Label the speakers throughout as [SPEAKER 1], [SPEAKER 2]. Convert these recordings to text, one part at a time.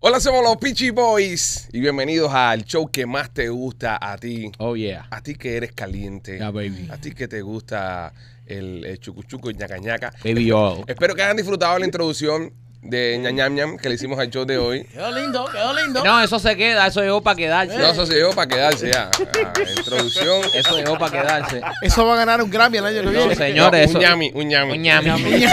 [SPEAKER 1] Hola, somos los Pichi Boys y bienvenidos al show que más te gusta a ti. Oh, yeah. A ti que eres caliente. Yeah, baby. A ti que te gusta el, chucuchuco y ñaca ñaca. Baby all. Espero que hayan disfrutado la introducción de ñañam ñam que le hicimos al show de hoy.
[SPEAKER 2] Quedó lindo, quedó lindo. No, eso se queda, eso llegó para quedarse. No, eso se llegó para quedarse ya. La
[SPEAKER 1] ah, introducción. Eso llegó para quedarse.
[SPEAKER 2] Eso va a ganar un Grammy el año
[SPEAKER 3] que viene. señores. un eso... un ñami.
[SPEAKER 1] Un ñami. Un ñami.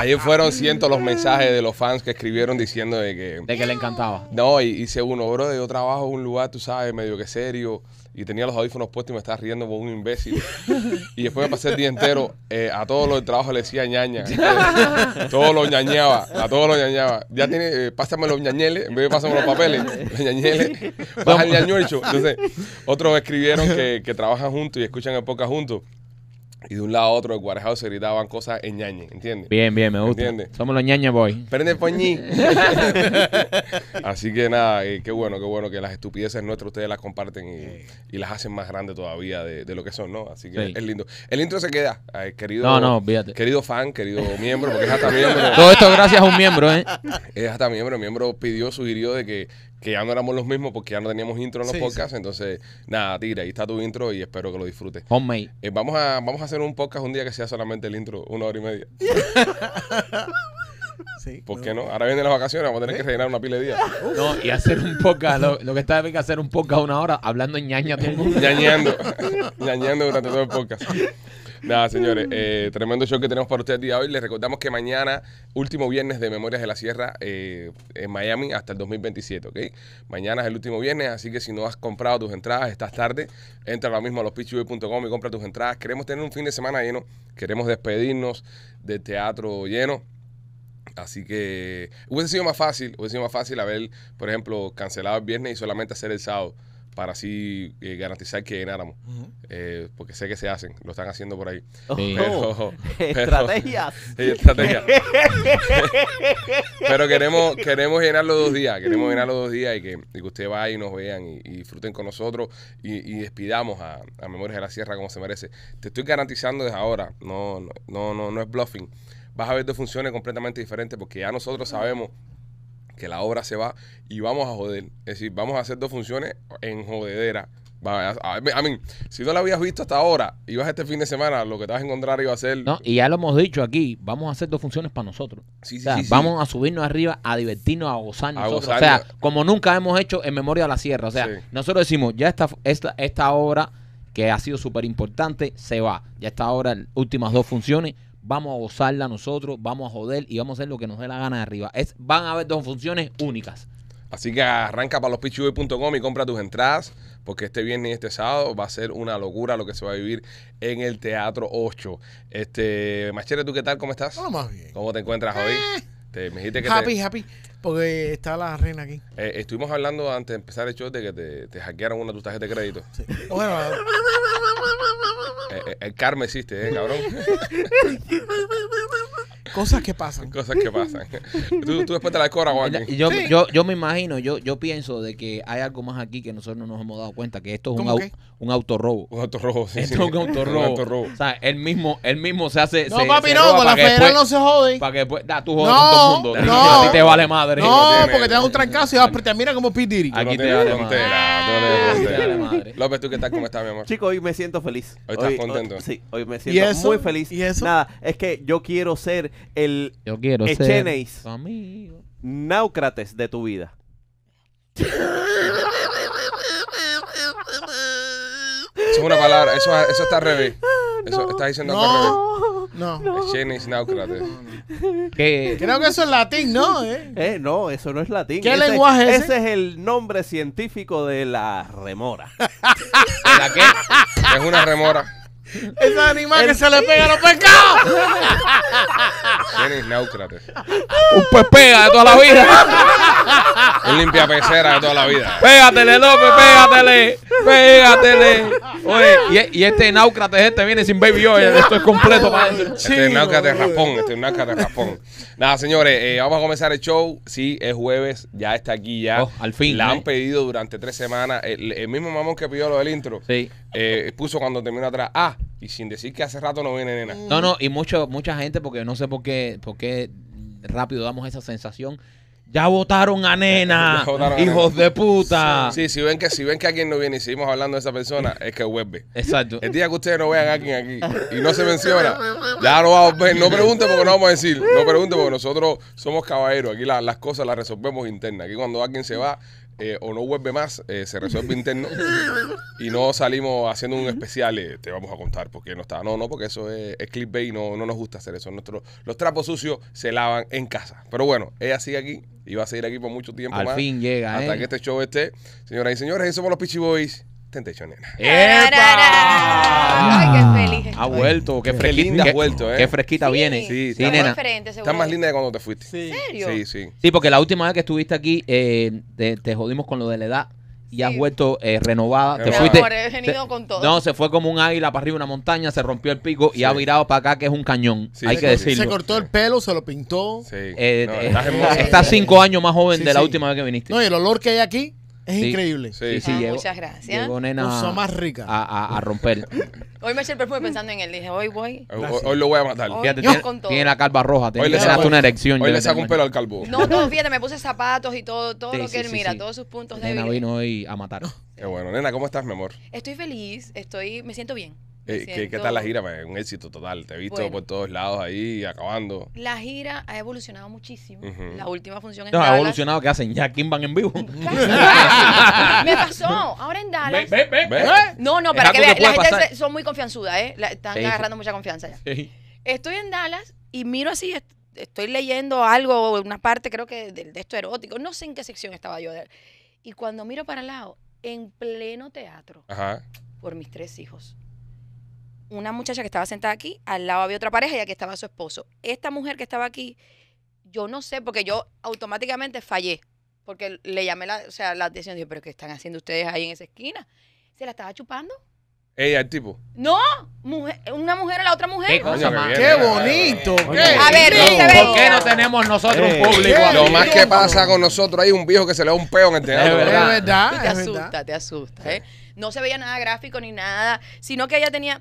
[SPEAKER 1] Ayer fueron cientos los mensajes de los fans que escribieron diciendo de que... De que le encantaba. No, y hice uno, bro, yo trabajo en un lugar, tú sabes, medio que serio, y tenía los audífonos puestos y me estaba riendo como un imbécil. y después me pasé el día entero, eh, a todos los trabajo le decía ñaña. todos los ñañaba, a todos los ñañaba. Ya tiene, eh, pásame los ñañeles, en vez de pásame los papeles, los ñañeles, baja el ñañuelcho. Entonces, otros escribieron que, que trabajan juntos y escuchan el podcast juntos. Y de un lado a otro El Warehouse se gritaban cosas en ñañe, ¿entiendes? Bien, bien, me gusta.
[SPEAKER 2] Somos los ñañe boy. Prende poñí.
[SPEAKER 1] Así que nada, eh, qué bueno, qué bueno que las estupideces nuestras ustedes las comparten y, las hacen más grandes todavía de, lo que son, ¿no? Así que es lindo. El intro se queda, eh, querido. Querido fan, querido miembro, porque es hasta miembro. Todo esto gracias a un miembro, ¿eh? Es hasta miembro. El miembro pidió, sugirió de que que ya no éramos los mismos porque ya no teníamos intro en los podcasts. Entonces, nada, tira, ahí está tu intro y espero que lo disfrutes. Eh, vamos, a, vamos a hacer un podcast un día que sea solamente el intro, una hora y media. ¿Por qué no? Ahora vienen las vacaciones, vamos a tener que rellenar una pila de días. No, y
[SPEAKER 2] hacer un podcast, lo, que está bien que hacer un podcast una hora hablando ñaña todo el mundo. Ñañando,
[SPEAKER 1] ñañando durante todo el podcast. Nada, señores, eh, tremendo show que tenemos para ustedes el día de hoy. Les recordamos que mañana, último viernes de Memorias de la Sierra eh, en Miami hasta el 2027, ¿ok? Mañana es el último viernes, así que si no has comprado tus entradas, estás tarde, entra ahora mismo a lospitchyboy.com y compra tus entradas. Queremos tener un fin de semana lleno, queremos despedirnos del teatro lleno. Así que hubiese sido más fácil, hubiese sido más fácil haber, por ejemplo, cancelado el viernes y solamente hacer el sábado para así eh, garantizar que llenáramos, eh, porque sé que se hacen, lo están haciendo por ahí. Oh, pero, estrategias.
[SPEAKER 4] pero queremos,
[SPEAKER 1] queremos llenar los dos días, queremos llenar los dos días y que, y que usted vaya y nos vean y, disfruten con nosotros y, despidamos a, a, Memorias de la Sierra como se merece. Te estoy garantizando desde ahora, no, no, no, no, no es bluffing vas a ver dos funciones completamente diferentes porque ya nosotros sabemos que la obra se va y vamos a joder. Es decir, vamos a hacer dos funciones en jodedera. A mí, si no la habías visto hasta ahora, ibas este fin de semana, lo que te vas a encontrar iba a ser. No,
[SPEAKER 2] y ya lo hemos dicho aquí, vamos a hacer dos funciones para nosotros. Sí, vamos a subirnos arriba, a divertirnos, a gozar nosotros. o sea, como nunca hemos hecho en Memoria de la Sierra. O sea, nosotros decimos, ya esta, esta, esta obra que ha sido súper importante se va. Ya está ahora las últimas dos funciones, vamos a gozarla nosotros, vamos a joder y vamos a hacer lo que nos dé la gana de arriba. Es, van a haber dos funciones únicas.
[SPEAKER 1] Así que arranca para lospitchyboy.com y compra tus entradas, porque este viernes y este sábado va a ser una locura lo que se va a vivir en el Teatro 8. Este, Machere, ¿tú qué tal? ¿Cómo estás? más bien. ¿Cómo te encuentras hoy? Eh. Te, me dijiste que happy,
[SPEAKER 3] happy. Porque está la reina aquí.
[SPEAKER 1] Eh, estuvimos hablando antes de empezar el show de que te, hackearon una de tus tarjetas de crédito. Bueno, eh, eh, el karma existe, ¿eh, cabrón? Cosas que pasan. Cosas que pasan. tú, después te la cora, Juan. Yo,
[SPEAKER 2] yo, yo me imagino, yo, yo pienso de que hay algo más aquí que nosotros no nos hemos dado cuenta, que esto es un, au, un autorrobo. Un autorrobo, sí. Esto es un autorrobo. un O sea, él mismo, él mismo se hace. No, papi, no, con la federal no se joden. Para que después. Da, tú jodes no, todo mundo. No, a ti te vale madre. No, porque
[SPEAKER 3] te dan un trancazo y vas, te mira como Pitiri.
[SPEAKER 1] Aquí te vale madre. López, ¿tú qué tal? ¿Cómo estás, mi amor? Chico, hoy me siento feliz. Hoy estás contento. Sí, hoy me siento muy
[SPEAKER 5] feliz. ¿Y eso? Nada, es que yo quiero ser el Yo quiero ser Náucrates de tu vida.
[SPEAKER 1] es una palabra, eso, eso está al revés. Ah, eso está diciendo al revés. No. Echeneis Náucrates. Creo que eso es
[SPEAKER 3] latín, ¿no? Eh,
[SPEAKER 1] eh no, eso no es latín. ¿Qué lenguaje es ese?
[SPEAKER 5] es el nombre científico de la remora. la qué? Es una
[SPEAKER 1] remora.
[SPEAKER 3] Es animal que se le pega a los pescados.
[SPEAKER 1] Tienes náucrates. Un pez pues pega de toda la vida. Un limpia de toda la
[SPEAKER 2] vida. Pégatele, López, pégatele. Pégatele. Oye, e, y, este náucrates este viene sin baby oil. Esto es completo para Este
[SPEAKER 1] es náucrates rapón. Este es rapón. Nada, señores, eh, vamos a comenzar el show. Sí, es jueves. Ya está aquí ya. Oh, al fin. La eh. han pedido durante tres semanas. el mismo mamón que pidió lo del intro. Sí eh, puso cuando terminó atrás, ah, y sin decir que hace rato no viene nena. No, no,
[SPEAKER 2] y mucho, mucha gente, porque no sé por qué, por qué rápido damos esa sensación. Ya votaron a nena, hijos de puta.
[SPEAKER 1] Sí, si ven que si ven que alguien no viene y seguimos hablando de esa persona, es que vuelve. Exacto. El día que ustedes no vean a alguien aquí y no se menciona, ya no vamos a No pregunten porque no vamos a decir. No pregunten porque nosotros somos caballeros. Aquí las cosas las resolvemos internas. Aquí cuando alguien se va, eh, o no vuelve más, eh, se resuelve interno y no salimos haciendo un especial, eh, te vamos a contar porque no está. No, no, porque eso es, clip clickbait y no, no nos gusta hacer eso. los trapos sucios se lavan en casa. Pero bueno, ella sigue aquí y va a seguir aquí por mucho tiempo más. fin llega, Hasta que este show esté. Señoras y señores, Eso somos los Peachy Boys.
[SPEAKER 2] Nena. Ay, qué feliz. Ha vuelto, qué fresquita. ha vuelto, ¿eh? Qué fresquita viene. Sí, sí está más linda de cuando te fuiste.
[SPEAKER 1] Sí. Sí, sí.
[SPEAKER 2] Sí, porque la última vez que estuviste aquí eh, te, jodimos con lo de la edad y has vuelto eh, renovada. Te fuiste. No, se fue como un águila para arriba de una montaña, se rompió el pico y ha virado para acá, que es un cañón. hay que decirlo. Se
[SPEAKER 3] cortó el pelo, se lo pintó. Eh, eh está, cinco años más joven de la última vez que viniste. No, el olor que hay
[SPEAKER 2] aquí. Es increíble. Sí, ah, sí, muchas gracias. Llegó nena más rica. A, romper.
[SPEAKER 6] Hoy me eché el perfume pensando en él. Dije, hoy voy. Hoy, lo voy a matar. Fíjate, tiene, con tiene la
[SPEAKER 2] calva roja. Hoy le sacaste una erección. Hoy le saco un pelo al calvo. No,
[SPEAKER 6] no, fíjate, me puse zapatos y todo, todo lo que él mira, todos sus puntos de Nena vino
[SPEAKER 1] hoy a matar. Qué bueno. Nena, ¿cómo estás, mi amor?
[SPEAKER 6] Estoy feliz, estoy, me siento bien. Eh, ¿qué, tal la gira?
[SPEAKER 1] Pues, un éxito total. Te he visto por todos lados ahí acabando.
[SPEAKER 6] La gira ha evolucionado muchísimo. La última función en no, Dallas. ha evolucionado.
[SPEAKER 2] ¿Qué hacen? ¿Ya ¿Quién van en vivo? Me pasó. Ahora en
[SPEAKER 6] Dallas. Ve, ve, ve. ¿Eh? No, no, para que vean. La gente son muy confianzuda, ¿eh? están agarrando mucha confianza ya. Estoy en Dallas y miro así. Estoy leyendo algo, una parte creo que del texto erótico. No sé en qué sección estaba yo. Y cuando miro para el lado, en pleno teatro, por mis tres hijos una muchacha que estaba sentada aquí, al lado había otra pareja y aquí estaba su esposo. Esta mujer que estaba aquí, yo no sé, porque yo automáticamente fallé, porque le llamé la, o sea, atención, dije, pero ¿qué están haciendo ustedes ahí en esa esquina? ¿Se la estaba chupando?
[SPEAKER 1] Ella, el tipo.
[SPEAKER 6] No, una mujer a la otra mujer. Qué, bonito. a ver, ¿por qué no tenemos nosotros un eh, público? Lo más que
[SPEAKER 1] pasa con nosotros hay un viejo que se le da un peo en el teatro. Es verdad. te,
[SPEAKER 6] asusta, te asusta, ¿eh? No se veía nada gráfico ni nada, sino que ella tenía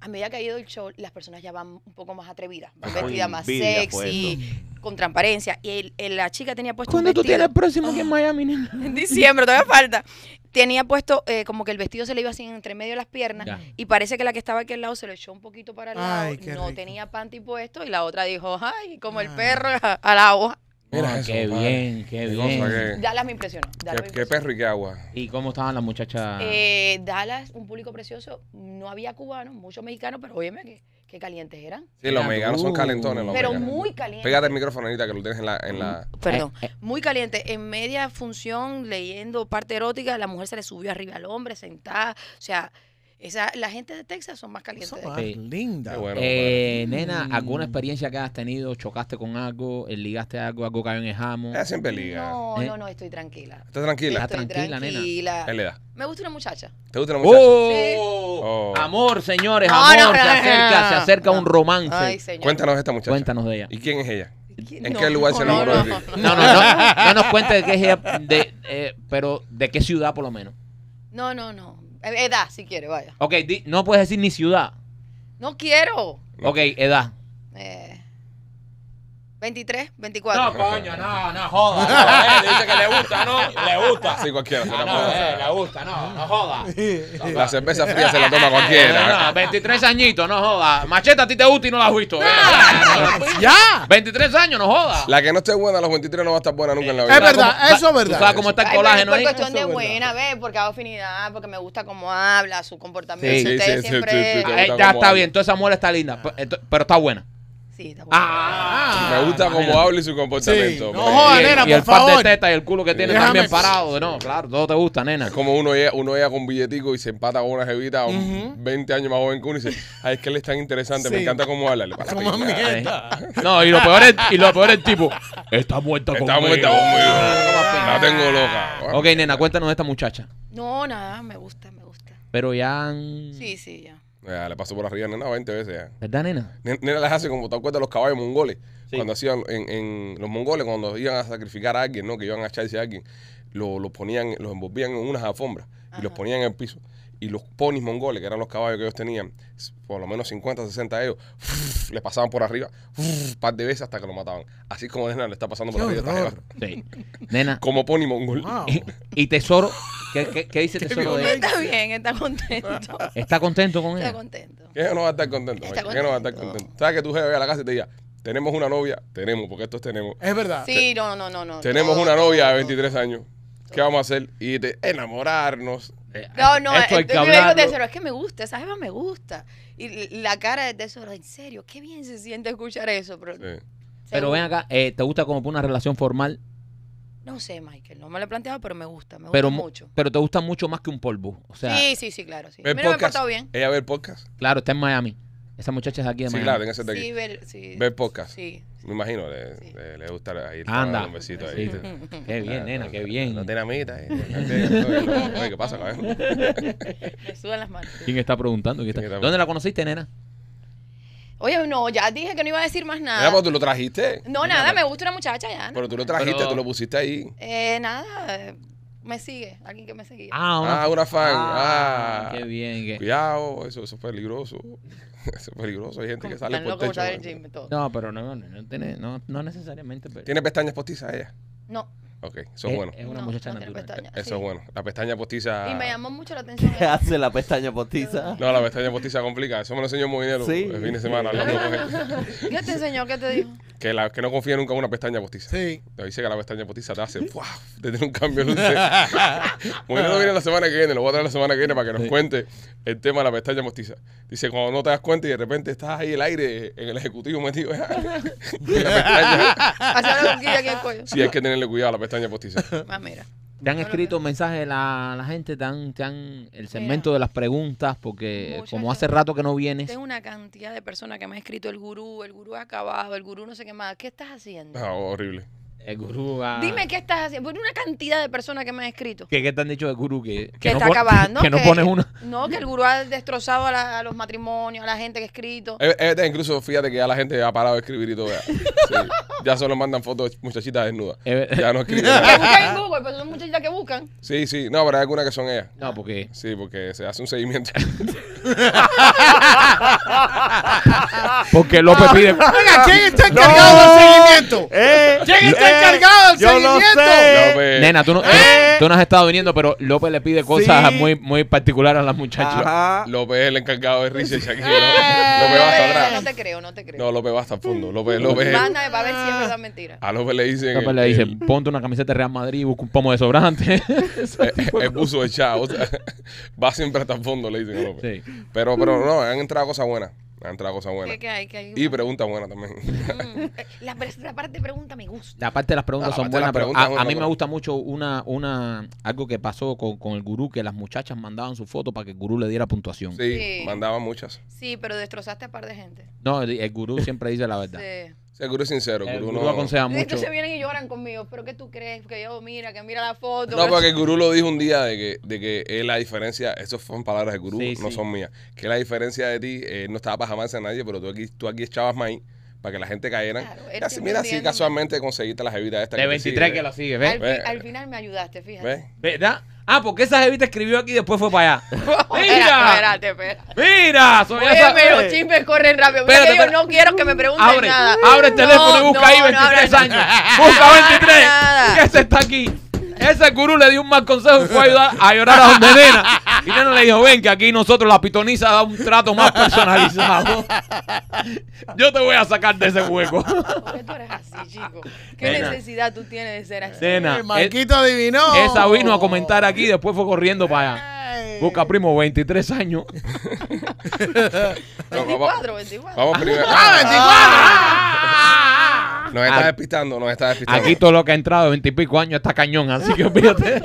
[SPEAKER 6] a medida que ha ido el show, las personas ya van un poco más atrevidas, vestidas vestida más pues, sexy, con transparencia. Y el, la chica tenía puesto. ¿Cuándo tú tienes el próximo que en ah. Miami? En diciembre, todavía falta. Tenía puesto eh, como que el vestido se le iba así entre medio de las piernas y parece que la que estaba aquí al lado se lo echó un poquito para el lado. No tenía panty puesto y la otra dijo, ay, como el ah. perro a la hoja. Mira ah, qué bien, qué bien. Dallas me impresionó.
[SPEAKER 2] Qué, perro y qué agua. ¿Y cómo estaban las muchachas?
[SPEAKER 6] Eh, Dallas, un público precioso. No había cubanos, muchos mexicanos, pero óyeme que, calientes eran. Sí, los
[SPEAKER 1] mexicanos son calentones. Los
[SPEAKER 6] Pero muy calientes. Pégate
[SPEAKER 1] el micrófono, Anita, que lo tienes en la. En la... Mm, perdón, eh, eh.
[SPEAKER 6] muy caliente. En media función, leyendo parte erótica, la mujer se le subió arriba al hombre, sentada. O sea, esa, la gente de Texas son más calientes. Son más de
[SPEAKER 2] linda. eh, nena, mm. ¿alguna experiencia que has tenido? ¿Chocaste con algo? ¿Ligaste algo? ¿Algo cayó en el jamo? Ah, siempre liga. No, no, eh.
[SPEAKER 6] no, estoy tranquila. ¿Estás tranquila? Estoy tranquila, nena. Me gusta una muchacha. ¿Te gusta una oh. muchacha? Oh.
[SPEAKER 2] Amor, señores, amor. se acerca, se acerca un romance. Cuéntanos de Cuéntanos esta muchacha. Cuéntanos de ella. ¿Y quién es ella? ¿En qué lugar se enamoró de No, no, no. No nos cuentes de qué es ella, de, eh, pero de qué ciudad por lo menos.
[SPEAKER 6] No, no, no. Eh, edad, si quiere, vaya.
[SPEAKER 2] Ok, no puedes decir ni ciudad.
[SPEAKER 6] No quiero.
[SPEAKER 2] Ok, edad. Eh,
[SPEAKER 6] 23, 24. No, coño, no, no joda. Eh, dice que le gusta, ¿no? Le
[SPEAKER 1] gusta. Sí, cualquiera se ah, la no,
[SPEAKER 2] eh, le gusta, no, no joda. La cerveza fría se la toma cualquiera. No, 23 añitos, no joda. Macheta, a ti te gusta y no la has visto. Eh. ¡Ya! 23 años, no joda.
[SPEAKER 1] La que no esté buena a los 23 no va a estar buena nunca en la vida. Es verdad, eso es verdad. ¿Sabes
[SPEAKER 2] cómo está el colágeno ahí? Es cuestión de
[SPEAKER 6] buena, ve, porque hago afinidad, porque me gusta cómo habla, su comportamiento. Sí, sí, sí, ah, Ya
[SPEAKER 2] está bien, toda esa muela está linda, ah. pero está buena. Ah. me gusta cómo habla y su comportamiento. y, el favor. par de teta y el culo que tiene también parado. No,
[SPEAKER 1] claro, todo te gusta, nena. Es como uno llega, uno con un billetico y se empata con una jevita a un 20 años más joven que uno y dice, ay, es que él es tan interesante, me encanta cómo habla. No, y lo peor es,
[SPEAKER 2] y lo peor es el tipo, está muerta está conmigo. Está
[SPEAKER 6] la
[SPEAKER 1] tengo loca.
[SPEAKER 2] ok, nena, cuéntanos de esta muchacha.
[SPEAKER 6] No, nada, me gusta, me
[SPEAKER 2] gusta. Pero ya...
[SPEAKER 6] Sí, sí, ya
[SPEAKER 1] le pasó por arriba nena 20 veces ya. ¿Verdad, nena? nena las hace como te acuerdas los caballos mongoles. Cuando hacían en, en, los mongoles, cuando iban a sacrificar a alguien, ¿no? Que iban a echarse a alguien, los lo ponían, los envolvían en unas alfombras y los ponían en el piso y los ponis mongoles, que eran los caballos que ellos tenían, por lo menos 50, 60 de ellos, le pasaban por arriba un par de veces hasta que lo mataban. Así como Nena le está pasando por arriba. sí.
[SPEAKER 2] Nena. Como pony mongol.
[SPEAKER 1] Y, Tesoro, ¿qué, qué, dice Tesoro de él? Está
[SPEAKER 6] bien, está contento. ¿Está contento con
[SPEAKER 1] él? Está contento. ¿Qué no va a estar contento? Está no va a estar contento? ¿Sabes que tú jefe a la casa y te diga, tenemos una novia? Tenemos, porque estos tenemos.
[SPEAKER 6] Es verdad. Sí, no, no, no. no.
[SPEAKER 1] Tenemos una novia de 23 años. ¿Qué vamos a hacer? Y enamorarnos. Eh, no, eh, no, es
[SPEAKER 6] que me gusta, esa jeva me gusta. Y la cara de tesoro, en serio, qué bien se siente escuchar eso, Pero ven acá,
[SPEAKER 2] eh, ¿te gusta como una relación formal?
[SPEAKER 6] No sé, Michael, no me lo he planteado, pero me gusta, me gusta mucho. Pero
[SPEAKER 2] te gusta mucho más que un polvo. O sea, sí, sí, sí, claro. Sí. me he bien. Ella ve podcast. Claro, está en Miami. Esa muchacha es aquí de sí, Claro, en ese de aquí.
[SPEAKER 5] Sí, ver, sí. Ve podcast. Sí.
[SPEAKER 2] Me
[SPEAKER 1] imagino, le, le, gusta ahí Anda. un besito ahí. Qué bien, nena, qué bien. No tiene amita.
[SPEAKER 6] ¿Qué
[SPEAKER 2] pasa, cabrón?
[SPEAKER 6] Me sudan las manos.
[SPEAKER 2] ¿Quién está preguntando? ¿Dónde la conociste, nena?
[SPEAKER 6] Oye, no, ya dije que no iba a decir más nada.
[SPEAKER 2] tú lo trajiste.
[SPEAKER 1] No, nada,
[SPEAKER 6] me gusta una muchacha ya. Pero tú lo
[SPEAKER 1] trajiste, tú lo pusiste ahí.
[SPEAKER 6] Eh, nada, me sigue, alguien que me seguía. Ah, una, ah, fan. Ah,
[SPEAKER 1] ah. Qué bien. Qué... Cuidado, eso, eso es peligroso. Eso es peligroso. Hay gente que sale por techo. No, pero no, no, tiene, no, no
[SPEAKER 2] necesariamente. Pero...
[SPEAKER 1] Tiene pestañas postizas ella. No. Ok, eso es, bueno. Es una muchacha eso es bueno. La pestaña postiza. Y me llamó
[SPEAKER 6] mucho la atención. ¿Qué hace
[SPEAKER 1] la pestaña postiza? no, la pestaña postiza complica. Eso me lo enseñó Moinelo sí. el fin de semana.
[SPEAKER 6] ¿Qué te enseñó? ¿Qué te dijo?
[SPEAKER 1] Que, la, que no confía nunca en una pestaña postiza. Sí. Te dice que la pestaña postiza te hace. ¡Wow! Te tiene un cambio de luce. Moinelo viene la semana que viene. Lo voy a traer la semana que viene para que nos cuente el tema de la pestaña postiza. Dice, cuando no te das cuenta y de repente estás ahí el aire en el ejecutivo metido. la pestaña. Hacer aquí el Sí, hay que tenerle cuidado a la pestaña Ah,
[SPEAKER 2] te han escrito mensajes la, la gente, te han, el segmento de las preguntas, porque eh, como hace rato que no vienes, Tengo
[SPEAKER 6] una cantidad de personas que me han escrito el gurú, el gurú acabado, el gurú no sé qué más. ¿Qué estás haciendo?
[SPEAKER 2] Ah, horrible. El eh, gurú Dime
[SPEAKER 6] qué estás haciendo. por una cantidad de personas que me han escrito.
[SPEAKER 2] ¿Qué, te han dicho del gurú? Que, que, no está acabando. Que, no pones una.
[SPEAKER 6] No, que el gurú ha destrozado a, los matrimonios, a la gente que ha escrito.
[SPEAKER 1] incluso fíjate que ya la gente ha parado de escribir y todo. Ya, ya solo mandan fotos de muchachitas desnudas. ya no escriben. buscan
[SPEAKER 6] en Google, pero pues son muchachitas que buscan.
[SPEAKER 1] Sí, sí. No, pero hay algunas que son ellas. No, porque. Sí, porque se hace un seguimiento.
[SPEAKER 2] porque López pide.
[SPEAKER 1] venga ¿quién está encargado del
[SPEAKER 2] seguimiento?
[SPEAKER 4] Eh. ¿Quién encargado del
[SPEAKER 2] yo Nena, tú no, ¿Eh? no has estado viniendo, pero López le pide cosas muy, muy particulares a las muchachas. López es el encargado
[SPEAKER 1] de risa, aquí. ¿no? López va hasta No te creo, no te creo. No, López va hasta el fondo. López, López. ver si es verdad mentira. A López le dicen. le
[SPEAKER 2] ponte una camiseta de Real Madrid y busca un pomo de sobrante. Es
[SPEAKER 1] puso de chao. va siempre hasta el fondo, le dicen a López. Sí. Pero, pero no, han entrado cosas buenas. Han traído cosas
[SPEAKER 2] buenas.
[SPEAKER 6] y
[SPEAKER 1] pregunta buenas también. Mm.
[SPEAKER 6] La, parte de preguntas me gusta. La parte de las
[SPEAKER 2] preguntas son buenas, pero a, mí me gusta mucho una, una algo que pasó con, el gurú, que las muchachas mandaban su foto para que el gurú le diera puntuación. Sí, mandaban muchas.
[SPEAKER 6] Sí, pero destrozaste a par de gente.
[SPEAKER 2] No, el, el gurú siempre dice la verdad. Sí el gurú es sincero. El gurú, no... aconseja mucho. se
[SPEAKER 6] vienen y lloran conmigo. ¿Pero qué tú crees? Que yo, mira, que mira la foto. No, porque el gurú lo
[SPEAKER 1] dijo un día de que, de que la diferencia, esas son palabras del gurú, no son mías. Que la diferencia de ti, eh, no estaba para jamás a nadie, pero tú aquí, tú aquí echabas maíz para que la gente cayera. así, mira, así casualmente conseguiste la evitas esta. De 23 que la sigue, ¿ves? Al,
[SPEAKER 6] al, final me ayudaste, fíjate.
[SPEAKER 2] ¿Verdad? Ah, porque esa jevita escribió aquí y después fue para allá.
[SPEAKER 6] ¡Mira! espérate, espérate.
[SPEAKER 2] ¡Mira! Soy Oye, pero los eh.
[SPEAKER 6] chismes corren rápido. Mira yo no quiero que me pregunten nada. Abre el teléfono y busca ahí 23 años.
[SPEAKER 2] Busca 23. ¿Qué se está aquí. Ese gurú le dio un mal consejo y fue a ayudar a llorar a donde Nena. Y no le dijo, ven que aquí nosotros la pitoniza da un trato más personalizado. Yo te voy a sacar de ese hueco. ¿Por
[SPEAKER 6] qué tú eres así, chico? ¿Qué necesidad tú tienes de ser así? el Marquito adivinó. Esa vino a comentar
[SPEAKER 2] aquí, y después fue corriendo para allá. Busca primo, 23 años.
[SPEAKER 1] 24, 24. Vamos primero. ¡Ah, 24! Nos está despistando, nos está despistando. Aquí
[SPEAKER 2] todo lo que ha entrado de 20 y pico años está cañón, así que fíjate...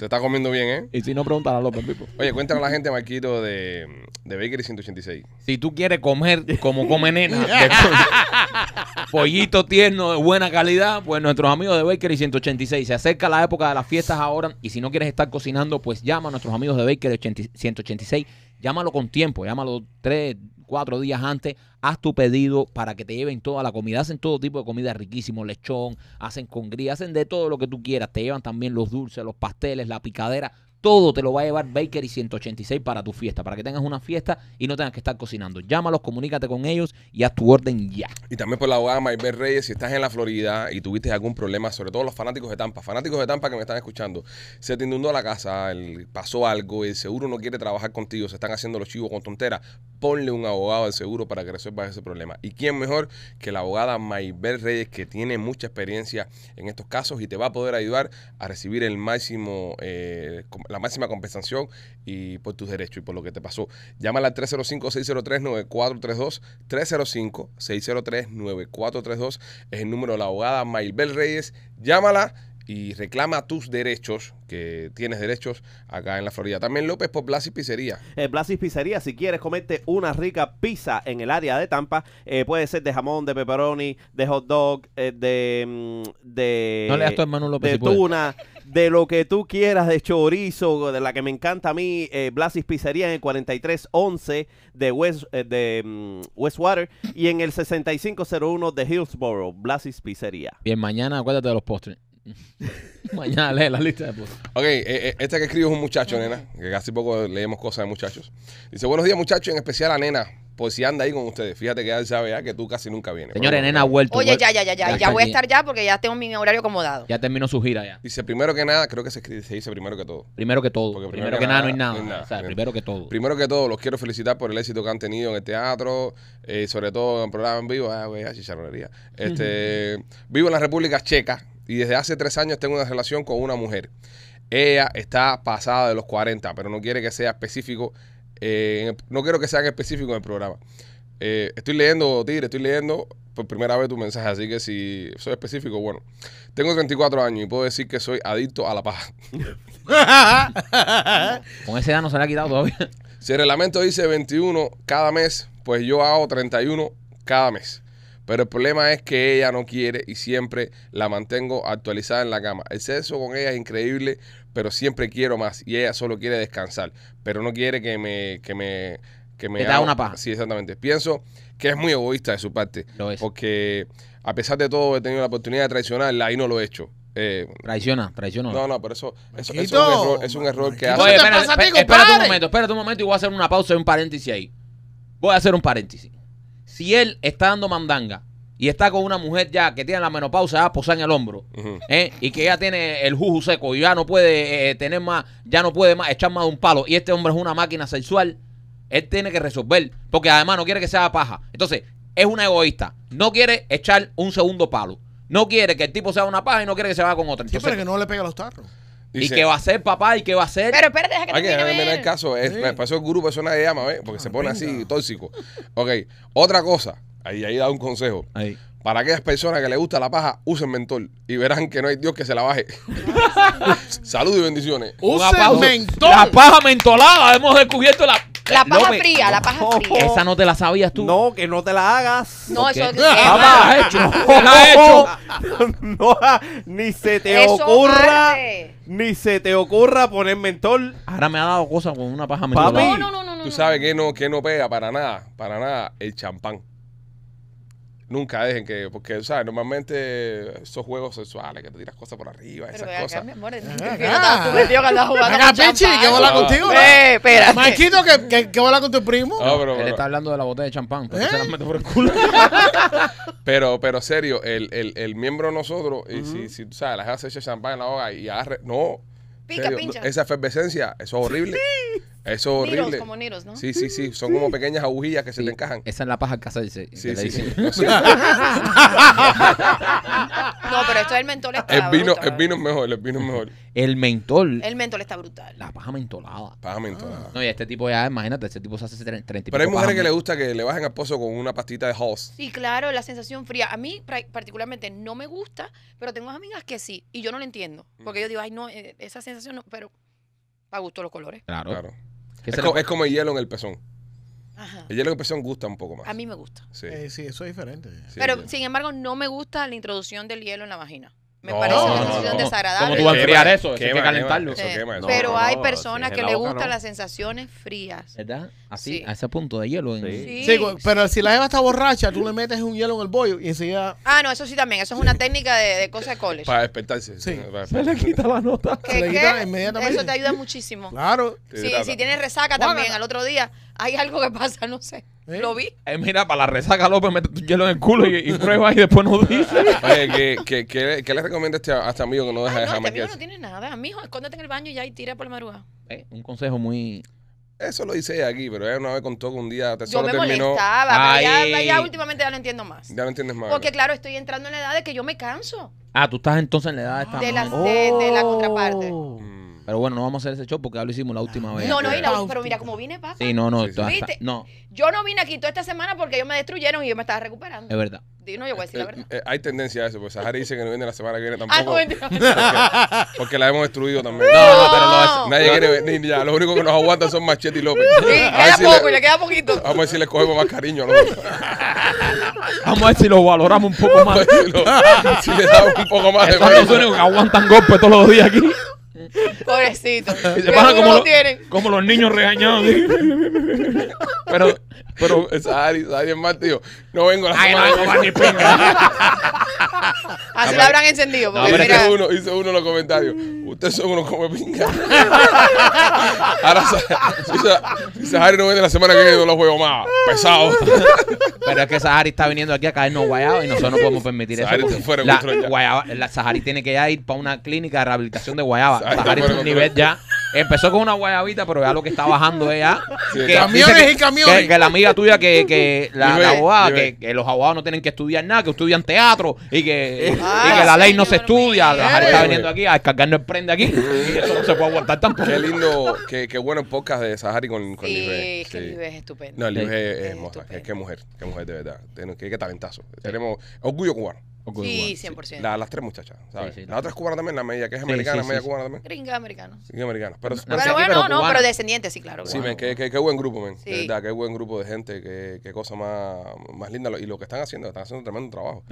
[SPEAKER 2] Se está comiendo bien, ¿eh? Y si no, pregunta a López Pipo. Oye, cuéntale a la
[SPEAKER 1] gente, Marquito, de, de Bakery
[SPEAKER 2] 186. Si tú quieres comer como come nena, pollito tierno de buena calidad, pues nuestros amigos de Bakery 186. Se acerca la época de las fiestas ahora y si no quieres estar cocinando, pues llama a nuestros amigos de Bakery 186. Llámalo con tiempo, llámalo tres cuatro días antes, haz tu pedido para que te lleven toda la comida. Hacen todo tipo de comida riquísimo, lechón, hacen con hacen de todo lo que tú quieras. Te llevan también los dulces, los pasteles, la picadera, todo te lo va a llevar y 186 para tu fiesta, para que tengas una fiesta y no tengas que estar cocinando. Llámalos, comunícate con ellos y haz tu orden ya. Y también por la abogada Mayber Reyes,
[SPEAKER 1] si estás en la Florida y tuviste algún problema, sobre todo los fanáticos de Tampa, fanáticos de Tampa que me están escuchando, se te inundó la casa, pasó algo, el seguro no quiere trabajar contigo, se están haciendo los chivos con tonteras, ponle un abogado al seguro para que resuelva ese problema. ¿Y quién mejor que la abogada Mayber Reyes, que tiene mucha experiencia en estos casos y te va a poder ayudar a recibir el máximo... Eh, la máxima compensación y por pues, tus derechos y por lo que te pasó. Llámala al 305-603-9432. 305-603-9432 es el número de la abogada Maybel Reyes. Llámala y reclama tus derechos, que tienes derechos acá en la Florida. También López por Blasis Pizzería. Eh, Blas Blasis Pizzería, si quieres
[SPEAKER 5] comerte una rica pizza en el área de Tampa, eh, puede ser de jamón, de pepperoni, de hot dog, eh, de, mm, de, no tu hermano López de tuna, de lo que tú quieras, de chorizo, de la que me encanta a mí, Blasis Pizzería en el 4311 de, West, de mm, Westwater y en el 6501 de Hillsboro,
[SPEAKER 1] Blasis Pizzería.
[SPEAKER 2] Bien, mañana acuérdate de los postres. Mañana lee la lista de cosas.
[SPEAKER 1] Ok, eh, eh, este que escribe es un muchacho, nena. Que casi poco leemos cosas de muchachos. Dice, buenos días, muchachos, en especial a nena. Pues si anda ahí con ustedes. Fíjate que él sabe ya que tú casi nunca vienes. Señores, nena vuelto. Oye, ya, ya, ya, ya. Ya voy a estar
[SPEAKER 6] ya porque ya tengo mi horario acomodado.
[SPEAKER 1] Ya terminó su gira ya. Dice, primero que nada, creo que se, dice primero que todo.
[SPEAKER 2] Primero que todo. Porque primero, que, nada, no hay nada. O sea, primero que todo.
[SPEAKER 1] Primero que todo, los quiero felicitar por el éxito que han tenido en el teatro, eh, sobre todo en el programa en vivo. Ah, ah, este, vivo en la República Checa y desde hace tres años tengo una relación con una mujer. Ella está pasada de los 40, pero no quiere que sea específico eh, no quiero que sean específicos en el programa. Eh, estoy leyendo, Tigre, estoy leyendo por primera vez tu mensaje, así que si soy específico, bueno. Tengo 34 años y puedo decir que soy adicto a la paja. Con ese edad no se le ha quitado todavía. Si el reglamento dice 21 cada mes, pues yo hago 31 cada mes. Pero el problema es que ella no quiere y siempre la mantengo actualizada en la cama. El sexo con ella es increíble, pero siempre quiero más. Y ella solo quiere descansar, pero no quiere que me... Que me que me da una paja. Sí, exactamente. Pienso que es muy egoísta de su parte. Lo es. Porque a pesar
[SPEAKER 2] de todo he tenido la oportunidad de traicionarla y no lo he hecho. Eh, traiciona, traiciona. No,
[SPEAKER 1] no, pero eso, es un error, es un error que hace. un
[SPEAKER 2] momento, espera un momento y voy a hacer una pausa y un paréntesis ahí. Voy a hacer un paréntesis. Si él está dando mandanga y está con una mujer ya que tiene la menopausa ya posada en el hombro ¿eh? y que ya tiene el juju seco y ya no puede eh, eh, tener más, ya no puede más echar más de un palo y este hombre es una máquina sexual, él tiene que resolver porque además no quiere que sea paja. Entonces, es una egoísta, no quiere echar un segundo palo, no quiere que el tipo sea una paja y no quiere que se vaya con otra. Entonces, que
[SPEAKER 3] no le pegue los tarros.
[SPEAKER 2] ¿Y que va a ser papá? ¿Y que va a ser... Pero
[SPEAKER 6] espérate, deja que que el caso. Es,
[SPEAKER 2] Pasó el grupo, eso nadie llama, ¿eh? Porque se ah, pone
[SPEAKER 1] así, tóxico. Ok, otra cosa y ahí da un consejo. Para aquellas personas que les gusta la paja, usen mentol y verán que no hay Dios que se la baje. Salud y bendiciones.
[SPEAKER 6] Usen La paja
[SPEAKER 2] mentolada. Hemos descubierto la
[SPEAKER 6] la eh, paja fría, la paja
[SPEAKER 2] fría. Esa no te la sabías tú. No, que no te la hagas. No, eso es la has hecho. Ah, la
[SPEAKER 5] has hecho. no, ni se te ocurra. Ni se te ocurra poner mentol. Ahora me ha dado cosas con una paja mentolada. No,
[SPEAKER 1] no, no, no. Tú sabes que no, que no pega para nada, para nada el champán. Nunca dejen que, porque, ¿sabes? Normalmente esos juegos sexuales, que te tiras cosas por arriba, esas Pero cosas. mi amor, que andaba
[SPEAKER 3] jugando Venga, pinche! ¿qué bola contigo? Eh, espera. ¿qué, qué, bola con tu primo? No,
[SPEAKER 1] pero, Él está
[SPEAKER 2] hablando de la botella de champán, pero ¿Eh? se la ¿Eh? mete por el culo.
[SPEAKER 1] pero, pero serio, el, el, el miembro de nosotros, y si, si, si, ¿sabes? gente se echar champán en la hoja y agarre, no.
[SPEAKER 6] Pica, pincha. Esa
[SPEAKER 1] efervescencia, eso es horrible. Eso es horrible. como niros, Sí, sí, sí. Son como pequeñas agujillas que se te encajan. Esa es la paja casa dice. Sí, sí, sí.
[SPEAKER 6] No, pero esto es el mentol está el vino, El vino
[SPEAKER 2] es mejor, el vino es mejor. El mentol.
[SPEAKER 6] El mentol está brutal.
[SPEAKER 2] La paja mentolada. Paja mentolada. No, y este tipo ya, imagínate, este tipo se hace 30 Pero hay mujeres que le
[SPEAKER 1] gusta que le bajen al pozo con una pastita de host.
[SPEAKER 6] Sí, claro, la sensación fría. A mí particularmente no me gusta, pero tengo amigas que sí. Y yo no lo entiendo. Porque mm. yo digo, ay, no, eh, esa sensación no, pero a gusto los colores.
[SPEAKER 1] Claro. claro. Es, como el hielo en el pezón. El hielo en el pezón gusta un poco más. A mí me gusta. Sí, eh, eso es diferente.
[SPEAKER 6] Pero, sin embargo, no me gusta la introducción del hielo en la vagina. Me parece una sensación desagradable. ¿Cómo
[SPEAKER 2] tú vas a enfriar eso? Quema, hay que calentarlo. Quema, Pero hay personas que le gustan las
[SPEAKER 6] sensaciones frías. ¿Verdad?
[SPEAKER 2] Así, a ese punto
[SPEAKER 3] de hielo. Sí. pero si la jeva está borracha, tú le metes un hielo en el bollo y enseguida.
[SPEAKER 6] Ah, no, eso sí también. Eso es una técnica de, de de college.
[SPEAKER 1] Para despertarse. Sí. Se le quita la nota.
[SPEAKER 6] Se le quita inmediatamente. Eso te ayuda muchísimo. Claro. Si, si tienes resaca también al otro día hay algo que pasa, no sé. ¿Eh? Lo vi.
[SPEAKER 2] Eh, mira, para la resaca, López, mete tu hielo en el culo y, y prueba y después no dice.
[SPEAKER 6] Oye,
[SPEAKER 1] ¿qué, que le recomiendas este a este amigo que no ah, deja de no, Este amigo no
[SPEAKER 6] tiene nada. Mijo, escóndete en el baño y ya y tira por la maruja. Eh,
[SPEAKER 1] un consejo muy... Eso lo hice aquí, pero ella una vez contó que un
[SPEAKER 2] día te yo me molestaba, pero ya, ya,
[SPEAKER 6] últimamente ya no entiendo más. Ya
[SPEAKER 2] no entiendes más. Porque
[SPEAKER 6] claro, estoy entrando en la edad de que yo me canso.
[SPEAKER 2] Ah, tú estás entonces en la edad de esta de, de, la contraparte. Mm. Pero bueno, no vamos a hacer ese show porque ya lo hicimos la última vez. No, no, y
[SPEAKER 6] pero mira cómo vine, papá. Sí, no, no, no. Yo no vine aquí toda esta semana porque ellos me destruyeron y yo me estaba recuperando. Es verdad. yo a decir la eh, verdad.
[SPEAKER 1] Eh, hay tendencia a eso, pues Sahara dice que no viene la semana que viene Ah, no, tampoco. porque, la hemos destruido también. No, no, pero no Nadie quiere venir ya. Lo único que nos aguantan son Machete y López. Sí, queda poco
[SPEAKER 6] le queda poquito.
[SPEAKER 1] Vamos a ver si le cogemos más cariño a los
[SPEAKER 2] Vamos a ver si lo valoramos un poco más. si le damos un poco más de Son los únicos que aguantan golpes todos los días aquí.
[SPEAKER 4] Pobrecito.
[SPEAKER 2] como, los niños regañados. pero,
[SPEAKER 1] pero, Sari, Sari es más, tío. No vengo a la No, no, ni
[SPEAKER 6] Así la habrán encendido. Porque mira.
[SPEAKER 1] uno, hice uno en los comentarios. Ustedes son unos come pinga.
[SPEAKER 2] Ahora, Sahari no viene la semana que viene, no lo juego más. Pesado. Pero es que Sahari está viniendo aquí a caernos guayados y nosotros no podemos permitir eso. Sahari la, guayaba, la tiene que ya ir para una clínica de rehabilitación de guayaba bajar un nivel ya. Empezó con una guayabita, pero vea lo que está bajando Ella que, camiones y camiones. Que, la amiga tuya, que, que la, abogada, que, los abogados no tienen que estudiar nada, que estudian teatro y que, Y que ah, la ley no se estudia. La está viniendo aquí a descargarnos el prende aquí. Y eso no se puede aguantar tampoco.
[SPEAKER 1] Qué lindo, qué, qué bueno el podcast de Sahari con, con sí, e. Sí, que Libre es estupendo. No, Libre e es, es, es, es, mujer, qué mujer de verdad. Qué, qué talentazo. Tenemos orgullo cubano. Sí, 100%. La- las tres muchachas, ¿sabes? la otra es cubana también, la media que es americana, media cubana también.
[SPEAKER 6] Gringa americana gringa americana. Pero, pero- bueno, no, pero descendientes, sí, claro. sí, qué,
[SPEAKER 1] qué- buen grupo, men. verdad, qué buen grupo de gente, qué, qué cosa más, más linda. Y lo que están haciendo, están haciendo un tremendo trabajo.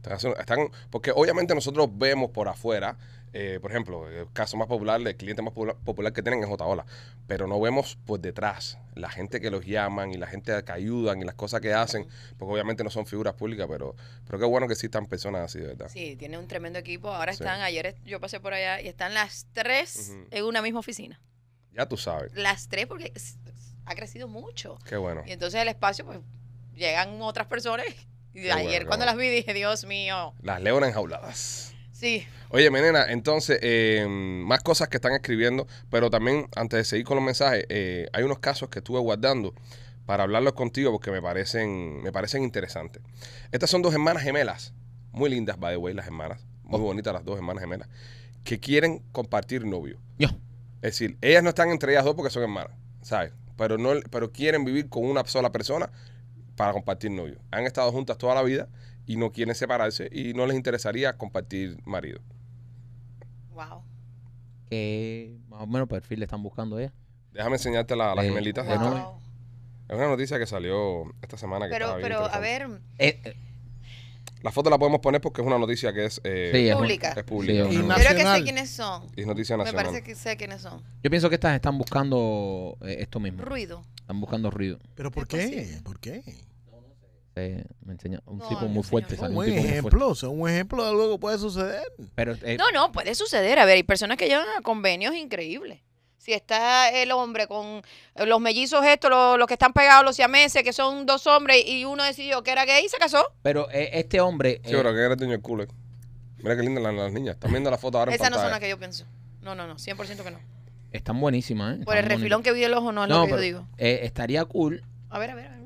[SPEAKER 1] Están haciendo- están- porque obviamente nosotros vemos por afuera eh, por ejemplo, el caso más popular, el cliente más popular, que tienen es Otaola, pero no vemos por detrás la gente que los llaman y la gente que ayudan y las cosas que hacen, porque obviamente no son figuras públicas, pero, pero qué bueno que existan personas así, de verdad.
[SPEAKER 6] Sí, tiene un tremendo equipo. Ahora están, ayer yo pasé por allá y están las tres en una misma oficina. Ya tú sabes. Las tres porque ha crecido mucho. Qué bueno. Y entonces el espacio, pues llegan otras personas. Y ayer cuando las vi dije, Dios mío.
[SPEAKER 1] Las leonas enjauladas. Sí. Oye, menena, entonces, em, más cosas que están escribiendo, pero también, antes de seguir con los mensajes, eh, hay unos casos que estuve guardando para hablarlos contigo porque me parecen, me parecen interesantes. Estas son dos hermanas gemelas, muy lindas, by the way, las hermanas, muy bonitas las dos hermanas gemelas, que quieren compartir novio. Yo. Es decir, ellas no están entre ellas dos porque son hermanas, ¿sabes? Pero, no, pero quieren vivir con una sola persona para compartir novio. Han estado juntas toda la vida y no quieren separarse y no les interesaría compartir marido.
[SPEAKER 2] Wow. ¿Qué más o menos perfil le están buscando a ella? Déjame enseñarte las eh, gemelitas de Es
[SPEAKER 1] una noticia que salió esta semana. Que pero, pero, a ver. Eh, eh. La foto la podemos poner porque es una noticia que es, pública.
[SPEAKER 6] Es pública. es noticia nacional. Me parece que sé quiénes son.
[SPEAKER 2] Yo pienso que estas están buscando esto mismo. Ruido. Están buscando ruido.
[SPEAKER 1] ¿Pero por
[SPEAKER 6] qué?
[SPEAKER 2] ¿Por qué? me enseña, un tipo muy fuerte. un, ejemplo, un ejemplo
[SPEAKER 6] de algo que puede suceder. Pero, eh, no, no, puede suceder. A ver, hay personas que llegan a convenios increíbles. Si está el hombre con los mellizos estos, los, que están pegados, los siameses, que son dos hombres, y uno decidió que era gay y se casó.
[SPEAKER 2] Pero eh, este hombre... Sí, eh, que era el señor culo. Mira qué linda las, niñas. Están viendo la foto ahora en no son las
[SPEAKER 6] que yo pienso. No, no, no. 100% que no.
[SPEAKER 2] Están buenísimas, ¿eh? Por el refilón que vi el ojo no es no, lo que yo digo. estaría cool.
[SPEAKER 6] A ver, a ver, a ver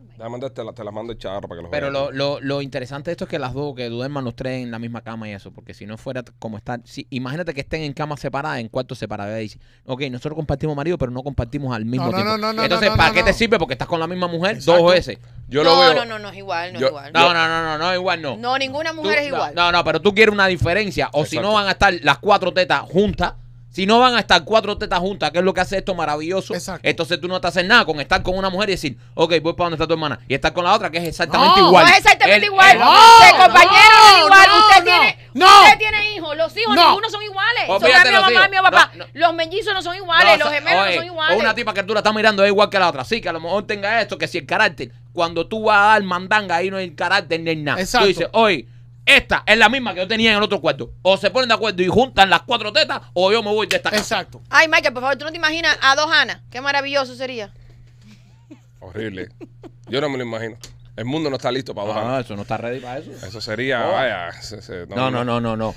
[SPEAKER 1] te la mando echar para que los Pero ¿eh?
[SPEAKER 2] lo, lo, interesante de esto es que las dos, que duerman los tres en la misma cama y eso, porque si no fuera como estar, si, imagínate que estén en camas separadas, en cuartos separados. Y ok, nosotros compartimos marido, pero no compartimos al mismo tiempo. Entonces, ¿para qué te sirve? Porque estás con la misma mujer dos veces. Yo lo veo. No, no, no, es igual, no es igual. No, no, no, no, no, igual no. No,
[SPEAKER 6] ninguna mujer es igual. No,
[SPEAKER 2] no, pero tú quieres una diferencia, o si no van a estar las cuatro tetas juntas si no van a estar cuatro tetas juntas, que es lo que hace esto maravilloso, Exacto. entonces tú no te haces nada con estar con una mujer y decir, ok, voy para donde está tu hermana. Y estar con la otra, que es exactamente igual. No es exactamente
[SPEAKER 6] igual. no, compañero es igual. usted, tiene, usted tiene hijos. Los hijos ninguno son iguales. Son mi mamá, mi papá. Los mellizos no son iguales. los gemelos no son iguales. O una tipa
[SPEAKER 2] que tú la estás mirando es igual que la otra. Sí, que a lo mejor tenga esto, que si el carácter, cuando tú vas a dar mandanga, ahí no es el carácter ni nada. Exacto. Tú dices, oye esta es la misma que yo tenía en el otro cuarto. O se ponen de acuerdo y juntan las cuatro tetas, o yo me voy de esta casa. Exacto.
[SPEAKER 6] Ay, Michael, por favor, tú no te imaginas a dos Ana? Qué maravilloso sería.
[SPEAKER 2] Horrible.
[SPEAKER 1] Yo no me lo imagino. El mundo no está listo para dos ah, No, eso no está ready para eso. Eso sería, vaya.
[SPEAKER 2] No, no, no, no, no.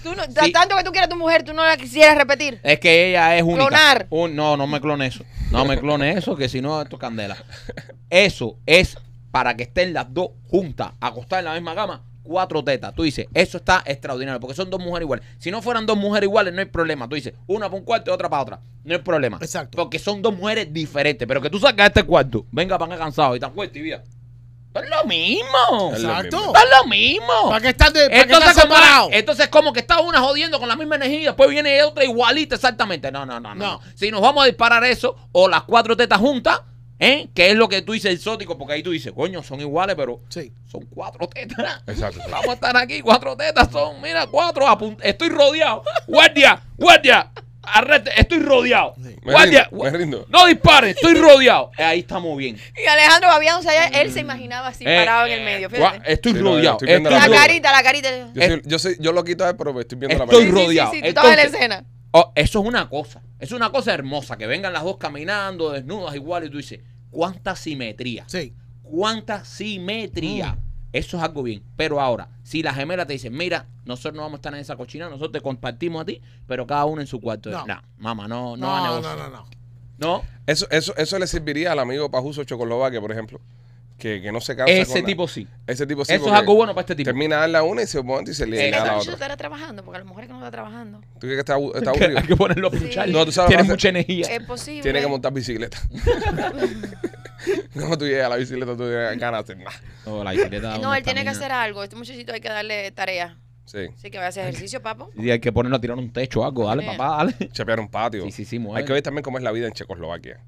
[SPEAKER 6] Tanto que tú quieras tu mujer, tú no la quisieras repetir.
[SPEAKER 2] Es que ella es única. Clonar. no, no me clone eso. No me clone eso, que si no, esto candela. Eso es para que estén las dos juntas, acostadas en la misma cama, cuatro tetas. Tú dices, eso está extraordinario, porque son dos mujeres iguales. Si no fueran dos mujeres iguales, no hay problema. Tú dices, una para un cuarto y otra para otra. No hay problema. Exacto. Porque son dos mujeres diferentes. Pero que tú sacas este cuarto, venga, van cansado y tan fuerte y vía. Es lo mismo. Exacto. Es lo mismo. ¿Para qué estás de entonces, como, que está una jodiendo con la misma energía, después viene otra igualita exactamente. no, no, no, no. Si nos vamos a disparar eso, o las cuatro tetas juntas, ¿Eh? ¿Qué es lo que tú dices exótico? Porque ahí tú dices, coño, son iguales, pero sí. son cuatro tetas. Exacto. Vamos a estar aquí, cuatro tetas son, mira, cuatro. Estoy rodeado. Guardia, guardia. Arrete, estoy rodeado. Guardia, No dispare, estoy rodeado. Ahí estamos bien.
[SPEAKER 6] Y Alejandro Gavián, o sea, él se imaginaba así, parado en el medio.
[SPEAKER 2] Estoy rodeado. Estoy la, carita, la carita. Yo, soy, yo, lo quito a él, pero estoy viendo la Estoy rodeado. Si tú en la escena. Oh, eso es una cosa. Es una cosa hermosa. Que vengan las dos caminando, desnudas igual. Y tú dices, ¿cuánta simetría? Sí. ¿Cuánta simetría? Mm. Eso es algo bien. Pero ahora, si la gemela te dice, mira, nosotros no vamos a estar en esa cochina, nosotros te compartimos a ti, pero cada uno en su cuarto. No, mamá, no, no, no, no, no, no, no. Eso, eso, eso le serviría al amigo Pajuso Chocolovaque, por ejemplo
[SPEAKER 1] que, no se cansa. Ese tipo sí. Ese tipo sí. Eso es algo bueno para este tipo. Termina a la una y se monta y se le da la otra. estará
[SPEAKER 6] trabajando, porque a lo mejor es que no está trabajando. ¿Tú crees que está, está Hay que ponerlo a puchar. No, tú sabes. Tiene mucha energía. Es posible. Tiene que montar bicicleta.
[SPEAKER 1] no, tú llegas a la bicicleta, tú
[SPEAKER 2] tienes ganas de hacer más. No, la bicicleta. No, él tiene que hacer
[SPEAKER 6] algo. Este muchachito hay que darle tarea. Sí. Sí, que vaya a hacer ejercicio, papo.
[SPEAKER 2] Y hay que ponerlo a tirar un techo o algo. Dale, papá, dale. Chapear un patio. Sí, sí, sí, Hay que
[SPEAKER 6] ver
[SPEAKER 1] también cómo es la vida en Checoslovaquia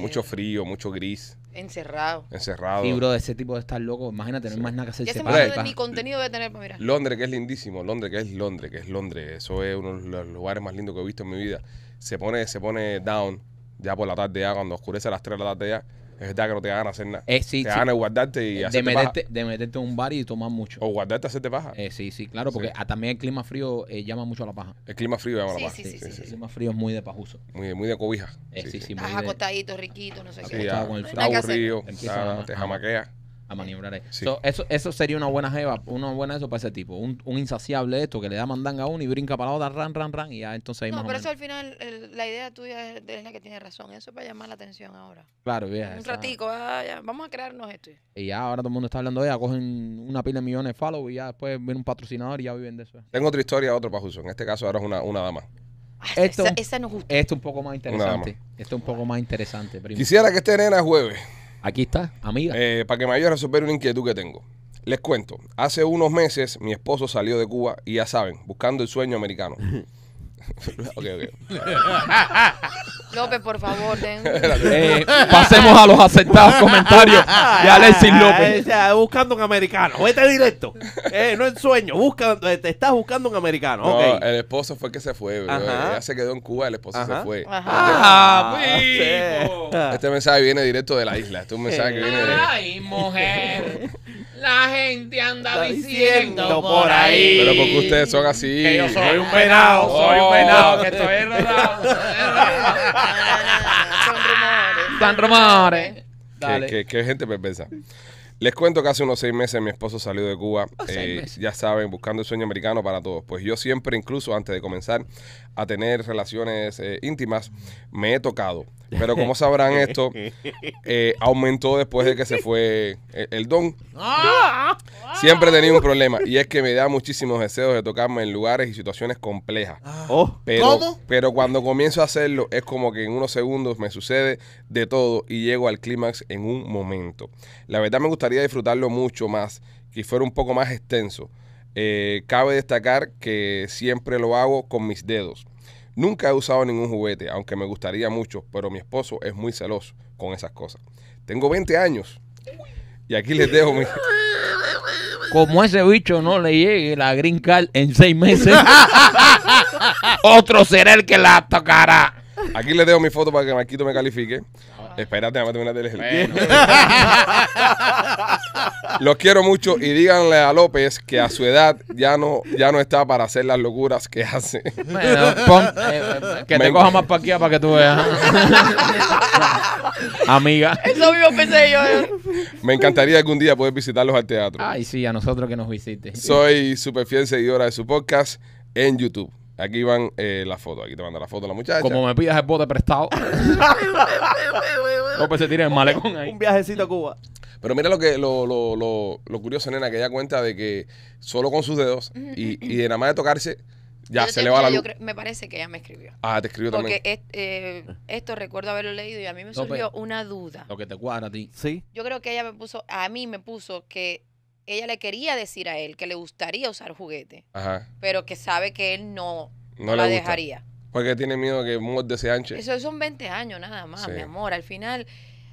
[SPEAKER 1] mucho frío, mucho gris.
[SPEAKER 6] Encerrado.
[SPEAKER 1] Encerrado. libro
[SPEAKER 2] de ese tipo de estar loco. Imagínate, no más nada que hacer.
[SPEAKER 6] Ya se contenido debe tener para
[SPEAKER 1] Londres, que es lindísimo. Londres, que es Londres, que es Londres. Eso es uno de los lugares más lindos que he visto en mi vida. Se pone, se pone down ya por la tarde ya, cuando oscurece a las 3 de la tarde ya es verdad que no te gana hacer nada. Eh, te van a
[SPEAKER 2] guardarte y eh, de meterte, paja. De meterte en un bar y tomar mucho. O guardarte, hacerte paja. Eh, sí, sí, claro, porque también el clima frío eh, llama mucho a la paja. El clima frío llama a la paja. Sí, sí, sí. El clima frío es muy de pajuso. Muy, muy de cobija. sí, sí. Estás
[SPEAKER 6] acostadito, riquito, no sé qué. con
[SPEAKER 2] el frío. Te jamaqueas a maniobrar eso, eso sería una buena jeva, una buena eso para ese tipo. Un, insaciable esto que le da mandanga a uno y brinca para la otra, ran, ran, ran, y ya entonces No, pero eso al
[SPEAKER 6] final, la idea tuya es, la que tiene razón. Eso es para llamar la atención ahora.
[SPEAKER 2] Claro, bien, Un
[SPEAKER 6] ah, vamos a crearnos esto.
[SPEAKER 2] Y ya ahora todo el mundo está hablando de ella, cogen una pila de millones de follow y ya después viene un patrocinador y ya viven de eso.
[SPEAKER 1] Tengo otra historia, otro para justo, En este caso ahora es una, una dama.
[SPEAKER 2] Ah, esto- Esto es un poco más interesante. Esto es un poco más interesante,
[SPEAKER 1] Quisiera que esté nena jueves. Aquí está, amiga. Eh, para que me ayude a resolver una inquietud que tengo. Les cuento, hace unos meses mi esposo salió de Cuba y ya saben, buscando el sueño americano. ok, ok.
[SPEAKER 6] López, por favor, eh, pasemos a los aceptados comentarios de
[SPEAKER 5] ah, Alexis López. buscando un americano. Vete directo.
[SPEAKER 1] Eh, no es sueño. Busca, eh, te estás buscando un americano. El esposo fue que se fue. Ya se quedó en Cuba. El esposo se fue. Ah, ah, este mensaje viene directo de la isla. Este es un mensaje que viene de.
[SPEAKER 2] Ay, mujer. La gente anda diciendo, por ahí. Pero porque
[SPEAKER 1] ustedes son así. yo soy un oh, venado. Soy que
[SPEAKER 2] estoy enredado. Son rumores. Son rumores.
[SPEAKER 1] Dale. Qué, gente perversa. Les cuento que hace unos seis meses mi esposo salió de Cuba, ya saben, buscando el sueño americano para todos. Pues yo siempre, incluso antes de comenzar a tener relaciones eh, íntimas, me he tocado. Pero como sabrán esto, eh, aumentó después de que se fue eh, el, don. Ah. Siempre he tenido un problema y es que me da muchísimos deseos de tocarme en lugares y situaciones complejas. Ah. Oh. Pero, pero cuando comienzo a hacerlo es como que en unos segundos me sucede de todo y llego al clímax en un momento. La verdad me gustaría disfrutarlo mucho más, que fuera un poco más extenso eh, cabe destacar que siempre lo hago con mis dedos. Nunca he usado ningún juguete, aunque me gustaría mucho, pero mi esposo es muy celoso con esas cosas. Tengo 20 años y aquí les dejo mi...
[SPEAKER 2] Como ese bicho no le llegue la green card en seis meses, otro será el que la tocará.
[SPEAKER 1] Aquí les dejo mi foto para que Marquito me califique. Espérate, déjame terminar de Los quiero mucho y díganle a López que a su edad ya no, ya no está para hacer las locuras que hace. Eh, eh, que te coja más pa' aquí ah, para que tú veas. Amiga.
[SPEAKER 6] Eso mismo pensé yo. Eh.
[SPEAKER 1] Me encantaría algún día poder visitarlos al teatro.
[SPEAKER 6] Ay,
[SPEAKER 2] sí, a nosotros que nos visite Soy
[SPEAKER 1] super fiel seguidora de su podcast en YouTube. Aquí van eh, las fotos. Aquí te manda la foto de la muchacha. Como me pidas el
[SPEAKER 2] bote prestado.
[SPEAKER 1] no, pues se tira el malecón ahí.
[SPEAKER 2] Un viajecito a Cuba.
[SPEAKER 1] Pero mira lo que lo, lo, lo, lo curioso, nena, que ella cuenta de que solo con sus dedos y, y de nada más de tocarse, ya se le va la
[SPEAKER 6] me parece que ella me escribió.
[SPEAKER 1] Ah, te escribió también.
[SPEAKER 6] Porque eh, esto recuerdo haberlo leído y a mí me surgió una duda.
[SPEAKER 2] Lo que te cuadra a ti. Sí.
[SPEAKER 6] Yo creo que ella me puso, a mí me puso que ella le quería decir a él que le gustaría usar juguete, pero que sabe que él no, la dejaría.
[SPEAKER 1] Porque tiene miedo que muerde ese ancho. Eso
[SPEAKER 6] son 20 años nada más, mi amor. Al final,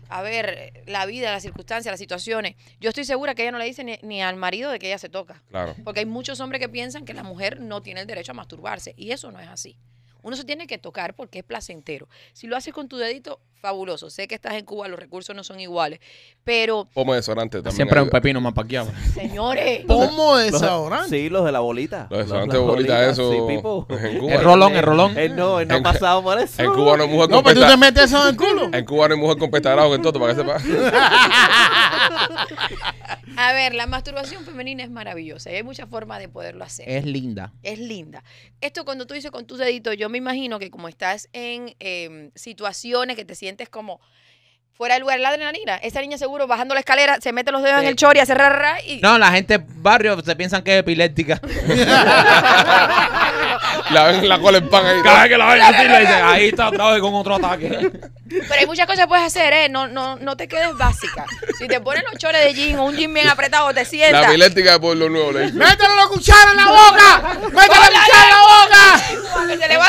[SPEAKER 6] a ver, la vida, las circunstancias, las situaciones. Yo estoy segura que ella no le dice ni, ni, al marido de que ella se toca. Claro. Porque hay muchos hombres que piensan que la mujer no tiene el derecho a masturbarse. Y eso no es así. Uno se tiene que tocar porque es placentero. Si lo haces con tu dedito, fabuloso. Sé que estás en Cuba, los recursos no son iguales, pero...
[SPEAKER 1] Pomo desodorante también. Siempre hay un pepino más paqueado.
[SPEAKER 6] Señores. Pomo desodorante.
[SPEAKER 5] Sí, los de la bolita.
[SPEAKER 1] Los desodorantes de bolita, eso. En Cuba. El rolón, el rolón. Eh, no, no ha pasado por eso. En Cuba no hay mujer con No, pero tú te metes eso en el culo. En Cuba no hay mujer con pestarajo en todo, para que sepa.
[SPEAKER 6] A ver, la masturbación femenina es maravillosa y hay muchas formas de poderlo hacer. Es linda. Es linda. Esto cuando tú dices con tus deditos, yo me imagino que como estás en em, situaciones que te sientes es como fuera de lugar la adrenalina. Esa niña seguro bajando la escalera se mete los dedos en el chori, hace ra, y... No, la
[SPEAKER 2] gente barrio se piensan que es epiléptica. la ven la cola en pan ahí. Cada vez que la ven así le dicen, ahí está otra vez con otro ataque.
[SPEAKER 6] Pero hay muchas cosas que puedes hacer, ¿eh? No, no, no te quedes básica. Si te pones los chores de jean o un jean bien apretado, te sientas. La
[SPEAKER 1] epiléptica de lo Nuevo. Le
[SPEAKER 6] ¡Métele la cuchara en la boca! mételo la cuchara en la boca! se le va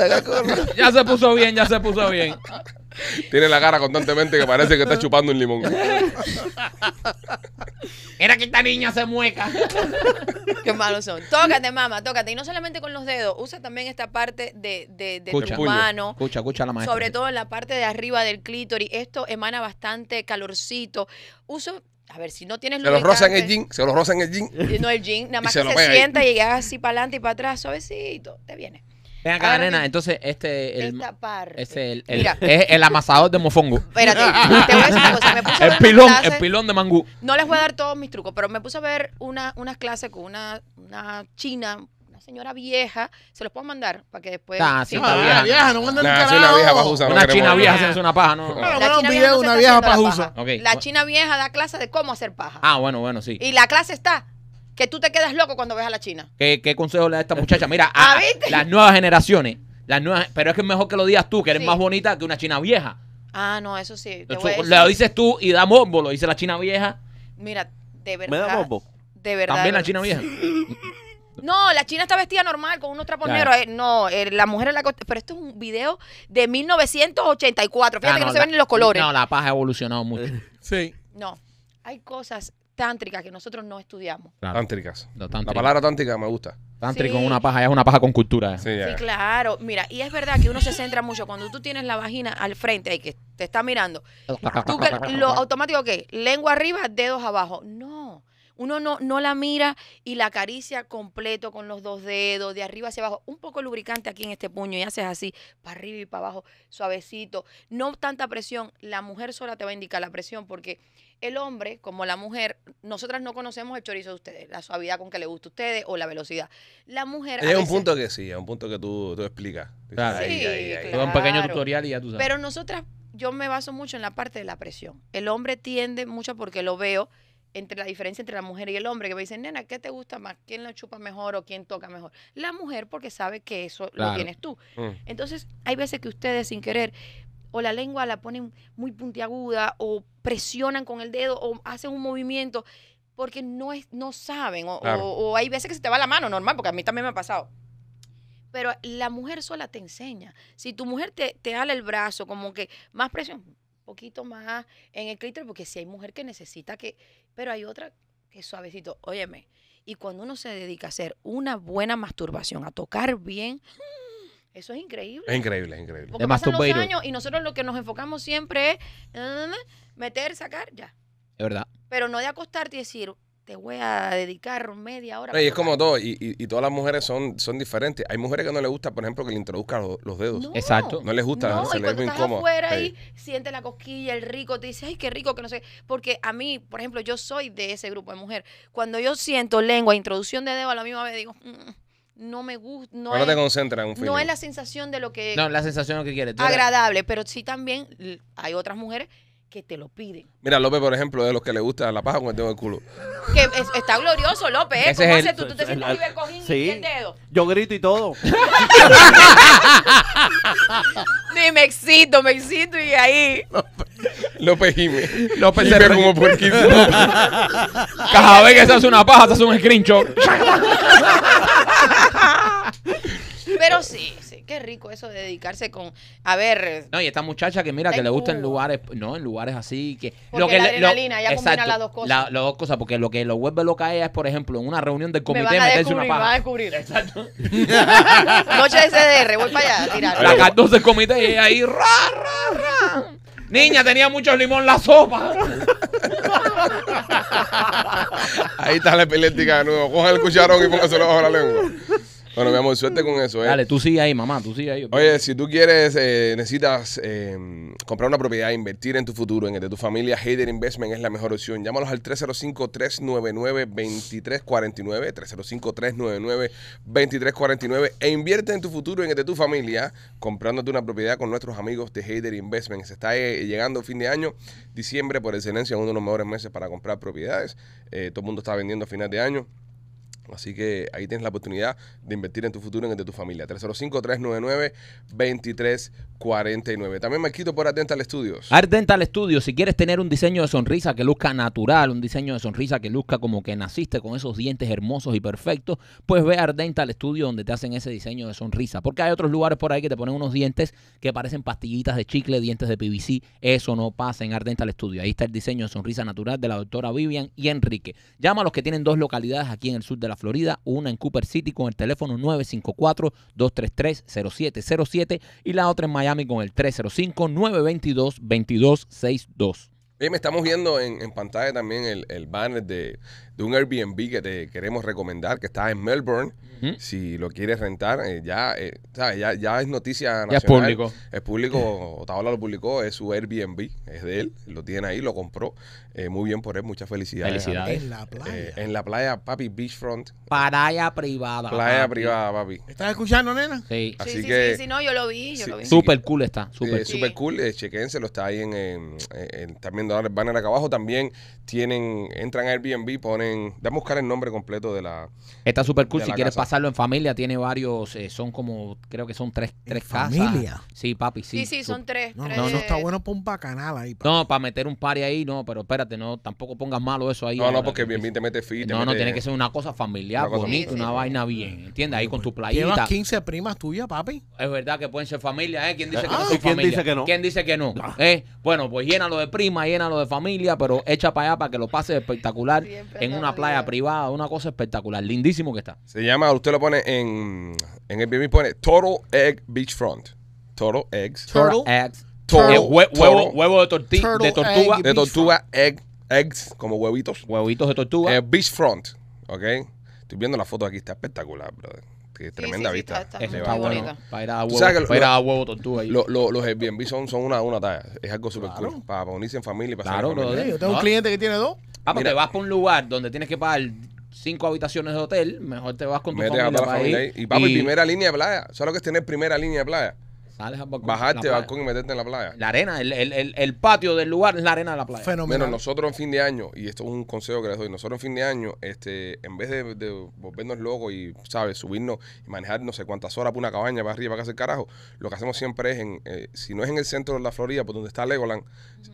[SPEAKER 6] la lengua.
[SPEAKER 1] Ya se puso bien, ya se puso bien. Tiene la cara constantemente que parece que está chupando un limón.
[SPEAKER 2] Era que esta niña se mueca.
[SPEAKER 6] Qué malos son. Tócate, mamá, tócate. Y no solamente con los dedos, usa también esta parte de, tu mano.
[SPEAKER 2] Escucha, escucha la maestra. Sobre
[SPEAKER 6] todo en la parte de arriba del clítoris. Esto emana bastante calorcito. Uso a ver, si no tienes Se los roza en el jean,
[SPEAKER 1] se los roza en el jean. No el jean, nada más que
[SPEAKER 6] se, sienta y hagas así para adelante y para atrás, suavecito, te viene.
[SPEAKER 2] Ven acá, nena. Entonces, este el, esta este, el, Mira. es el amasador de mofongo. Espérate, te voy a decir una cosa. Me puse a ver el, pilón, clases- el pilón de mangú. No les voy
[SPEAKER 6] a dar todos mis trucos, pero me puse a ver una- unas clases con una, una china, una señora vieja. Se los puedo mandar para que después. Ah, sí, está ah, vieja. no mandan Nah, una vieja Una china
[SPEAKER 2] vieja haciendo una paja, ¿no? Claro. Bueno, un video de una vieja paja. La
[SPEAKER 6] china vieja da clases de cómo hacer paja.
[SPEAKER 2] Ah, bueno, bueno, sí.
[SPEAKER 6] Y la clase está que tú te quedas loco cuando ves a la China.
[SPEAKER 2] ¿Qué, consejo le da esta muchacha? Mira, ¿Ah, las nuevas generaciones, las nuevas, pero es que es mejor que lo digas tú, que eres más bonita que una China vieja.
[SPEAKER 6] Ah, no, eso sí. lo
[SPEAKER 2] dices tú y da bombo lo dice la China vieja.
[SPEAKER 6] Mira, de verdad. ¿Me da morbo? De verdad. También la China vieja. No, la China está vestida normal con unos trapos negros. Eh, no, eh, la mujer en la Pero esto es un video de 1984. Fíjate que no, ah, se ven ni los colores. No,
[SPEAKER 2] la paja ha evolucionado mucho. Sí.
[SPEAKER 6] No, Hay cosas tántricas que nosotros no estudiamos.
[SPEAKER 2] Tántricas. La, palabra tántrica me gusta. Tántrico con una paja, es una paja con cultura. Eh. Sí,
[SPEAKER 6] claro. Mira, y es verdad que uno se centra mucho cuando tú tienes la vagina al frente y que te está mirando.
[SPEAKER 2] tú lo
[SPEAKER 6] automático que, lengua arriba, dedos abajo. No. Uno no, no la mira y la acaricia completo con los dos dedos, de arriba hacia abajo. Un poco lubricante aquí en este puño y haces así, para arriba y para abajo, suavecito. No tanta presión. La mujer sola te va a indicar la presión porque el hombre como la mujer, nosotras no conocemos el chorizo de ustedes, la suavidad con que le gusta a ustedes o la velocidad. La mujer. Es un punto
[SPEAKER 1] que sí, es un punto que tú, explicas. ahí,
[SPEAKER 6] un pequeño tutorial y ya tú sabes. Pero nosotras, yo me baso mucho en la parte de la presión. El hombre tiende mucho porque lo veo entre la diferencia entre la mujer y el hombre, que me dicen, nena, ¿qué te gusta más? ¿Quién la chupa mejor o quién toca mejor? La mujer porque sabe que eso lo tienes tú. Mm. Entonces, hay veces que ustedes sin querer o la lengua la ponen muy puntiaguda o presionan con el dedo o hacen un movimiento porque no, es, no saben o, hay veces que se te va la mano, normal, porque a mí también me ha pasado pero la mujer sola te enseña. Si tu mujer te, te el brazo, como que más presión, un poquito más en el clítoris, porque si hay mujer que necesita que, pero hay otra que es suavecito, óyeme. Y cuando uno se dedica a hacer una buena masturbación, a tocar bien, eso es increíble. Es increíble,
[SPEAKER 1] es increíble. pasan los años
[SPEAKER 6] y nosotros lo que nos enfocamos siempre es mm, meter, sacar, ya. Es verdad. Pero no de acostarte y decir, te voy a dedicar media hora. es como
[SPEAKER 1] todo, y, y, todas las mujeres son, son diferentes. Hay mujeres que no les gusta, por ejemplo, que le introduzcan los, dedos. Exacto. No les gusta, no, se y cuando estás afuera y
[SPEAKER 6] siente la cosquilla, el rico, te dice, ay, qué rico, que no sé. Porque a mí, por ejemplo, yo soy de ese grupo de mujer. Cuando yo siento lengua, introducción de dedo, a la misma vez digo, mm, no me gusta. No, no, te concentras en un No es la sensación de lo que. No, la
[SPEAKER 2] sensación de lo que quieres. Tú
[SPEAKER 6] agradable, pero sí también hay otras mujeres que te lo piden.
[SPEAKER 2] Mira,
[SPEAKER 1] López, por ejemplo, de los que le gusta la paja con el dedo del culo.
[SPEAKER 6] Que está glorioso, López. ¿eh? Ese ¿Cómo tú? ¿Tú te sientes el, sí. el dedo?
[SPEAKER 1] Yo grito y todo.
[SPEAKER 6] ni me excito, me excito y ahí.
[SPEAKER 1] López Jiménez. López Jiménez como
[SPEAKER 2] puerquito. Cada vez que se hace una paja, se hace un screenshot.
[SPEAKER 6] Pero sí, sí, qué rico eso de dedicarse con.
[SPEAKER 2] A ver. No, y esta muchacha que mira, que le gusta en lugares, no, en lugares así que. Porque lo que la adrenalina, lo, ya combina las dos cosas. La, las dos cosas, porque lo que lo vuelve loca a ella es, por ejemplo, en una reunión del comité me van a meterse una paja. Me a
[SPEAKER 6] descubrir. Exacto. Noche de CDR, voy para allá, tirar. La
[SPEAKER 2] 14 del comité y ella ahí, ra,
[SPEAKER 6] ra,
[SPEAKER 2] Niña, tenía mucho limón la
[SPEAKER 6] sopa.
[SPEAKER 1] Ahí está la epiléptica de nuevo. Coge el cucharón y póngaselo bajo la lengua.
[SPEAKER 2] Bueno, mi amor, suerte con eso. ¿eh? Dale, tú sigue ahí, mamá, tú sigue ahí. Oye,
[SPEAKER 1] si tú quieres, eh, necesitas eh, comprar una propiedad, invertir en tu futuro, en el de tu familia, Hader Investment es la mejor opción. Llámalos al 305-399-2349, 305-399-2349 e invierte en tu futuro, en el de tu familia, comprándote una propiedad con nuestros amigos de Hader Investment. Se está eh, llegando fin de año, diciembre por excelencia, uno de los mejores meses para comprar propiedades. todo el mundo está vendiendo a final de año. Así que ahí tienes la oportunidad de invertir en tu futuro en el de tu familia. 305-399-2349. También me quito por Ardental Studios.
[SPEAKER 2] Ardental Studios, si quieres tener un diseño de sonrisa que luzca natural, un diseño de sonrisa que luzca como que naciste con esos dientes hermosos y perfectos, pues ve a Ardental Studios donde te hacen ese diseño de sonrisa. Porque hay otros lugares por ahí que te ponen unos dientes que parecen pastillitas de chicle, dientes de PVC. Eso no pasa en Ardental Studios. Ahí está el diseño de sonrisa natural de la doctora Vivian y Enrique. Llama a los que tienen dos localidades aquí en el sur de la Florida, una en Cooper City con el teléfono 954-233-0707 y la otra en Miami con el 305-922-2262.
[SPEAKER 1] Bien, estamos viendo en, pantalla también el, el banner de, un Airbnb que te queremos recomendar, que está en Melbourne. Si lo quieres rentar, eh, eh, ya, ya es noticia es público. Es público, Otaola lo publicó, es su Airbnb, es de él, lo tiene ahí, lo compró. Eh, muy bien por él, muchas felicidades. En la playa. en la playa, papi, beachfront. Playa
[SPEAKER 2] privada. Playa privada, papi. ¿Estás escuchando, nena?
[SPEAKER 1] Sí. Así que, sí,
[SPEAKER 6] no, yo lo vi, yo lo
[SPEAKER 2] Súper cool está, súper Súper
[SPEAKER 1] cool, lo está ahí en, también en, también banner acá abajo. También tienen, entran a Airbnb, ponen de buscar el nombre completo de la.
[SPEAKER 2] Está super cool. Si quieres pasarlo en familia, tiene varios. Eh, son como. Creo que son tres, tres casas. ¿Familia? Sí, papi, sí. Sí, son tres. No, no, no está bueno para un bacanal ahí. No, para meter un party ahí, no, pero espérate, no, tampoco pongas malo eso ahí. No, no, porque bien,
[SPEAKER 1] bien te metes fit. No, no, tiene que ser
[SPEAKER 2] una cosa familiar, una una vaina bien. ¿Entiendes? Ahí con tu playita. Llevas 15 primas tuyas, papi. Es verdad que pueden ser familia, ¿eh? ¿Quién dice que no ah, ¿quién Dice que no? Ah. ¿Eh? Bueno, pues llena lo de prima, llena lo de familia, pero echa para allá para que lo pase espectacular en en una playa privada, una cosa espectacular, lindísimo que está.
[SPEAKER 1] Se llama, usted lo pone en, en el Airbnb, pone Total Egg Beachfront. Total Eggs. Turtle Eggs. Turtle, eh, huevo, huevo de, de tortuga. de tortuga, egg, eggs, como huevitos. Huevitos de tortuga. Eh, beachfront, ¿ok? Estoy viendo la foto aquí, está espectacular, brother. tremenda vista. Está, bonita. Para ir a huevo, tortuga. los los Airbnb son, son una, una talla. Es algo super cool. Para unirse en familia y para Claro, Yo tengo un cliente
[SPEAKER 2] que tiene dos. Ah, pues te vas para un lugar donde tienes que pagar cinco habitaciones de hotel, mejor te vas con tu familia, Y papi, y... primera línea de playa. solo que es tener primera línea de playa?
[SPEAKER 1] Bajarte al balcón y meterte en la playa. La arena, el, el, el, patio del lugar es la arena de la playa. Fenomenal. Bueno, nosotros en fin de año, y esto es un consejo que les doy, nosotros en fin de año, este, en vez de, volvernos locos y, ¿sabes? Subirnos y manejar no sé cuántas horas por una cabaña para arriba, para hacer carajo, lo que hacemos siempre es, en, eh, si no es en el centro de la Florida, por donde está Legoland,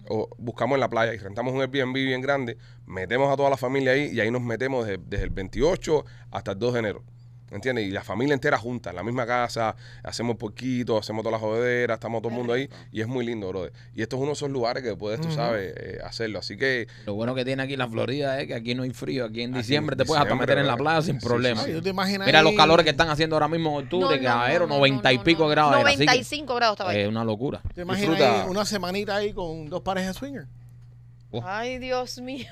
[SPEAKER 1] o buscamos en la playa y rentamos un Airbnb bien grande, metemos a toda la familia ahí y ahí nos metemos desde el 28 hasta el 2 de enero. ¿Entiendes? Y la familia entera junta, en la misma casa, hacemos poquito, hacemos todas las joderas, estamos todo el mundo ahí y es muy lindo, brother. Y estos es uno de esos lugares que puedes, tú sabes, eh, hacerlo. Así que.
[SPEAKER 2] Lo bueno que tiene aquí la Florida es que aquí no hay frío, aquí en diciembre te puedes hasta meter en la playa sin problema. Mira los calores que están haciendo ahora mismo en octubre, que aero, noventa y pico grados. 95 grados estaba ahí. Es una locura. ¿Te imaginas una
[SPEAKER 3] semanita ahí con dos pares de swingers
[SPEAKER 6] Oh. Ay, Dios mío.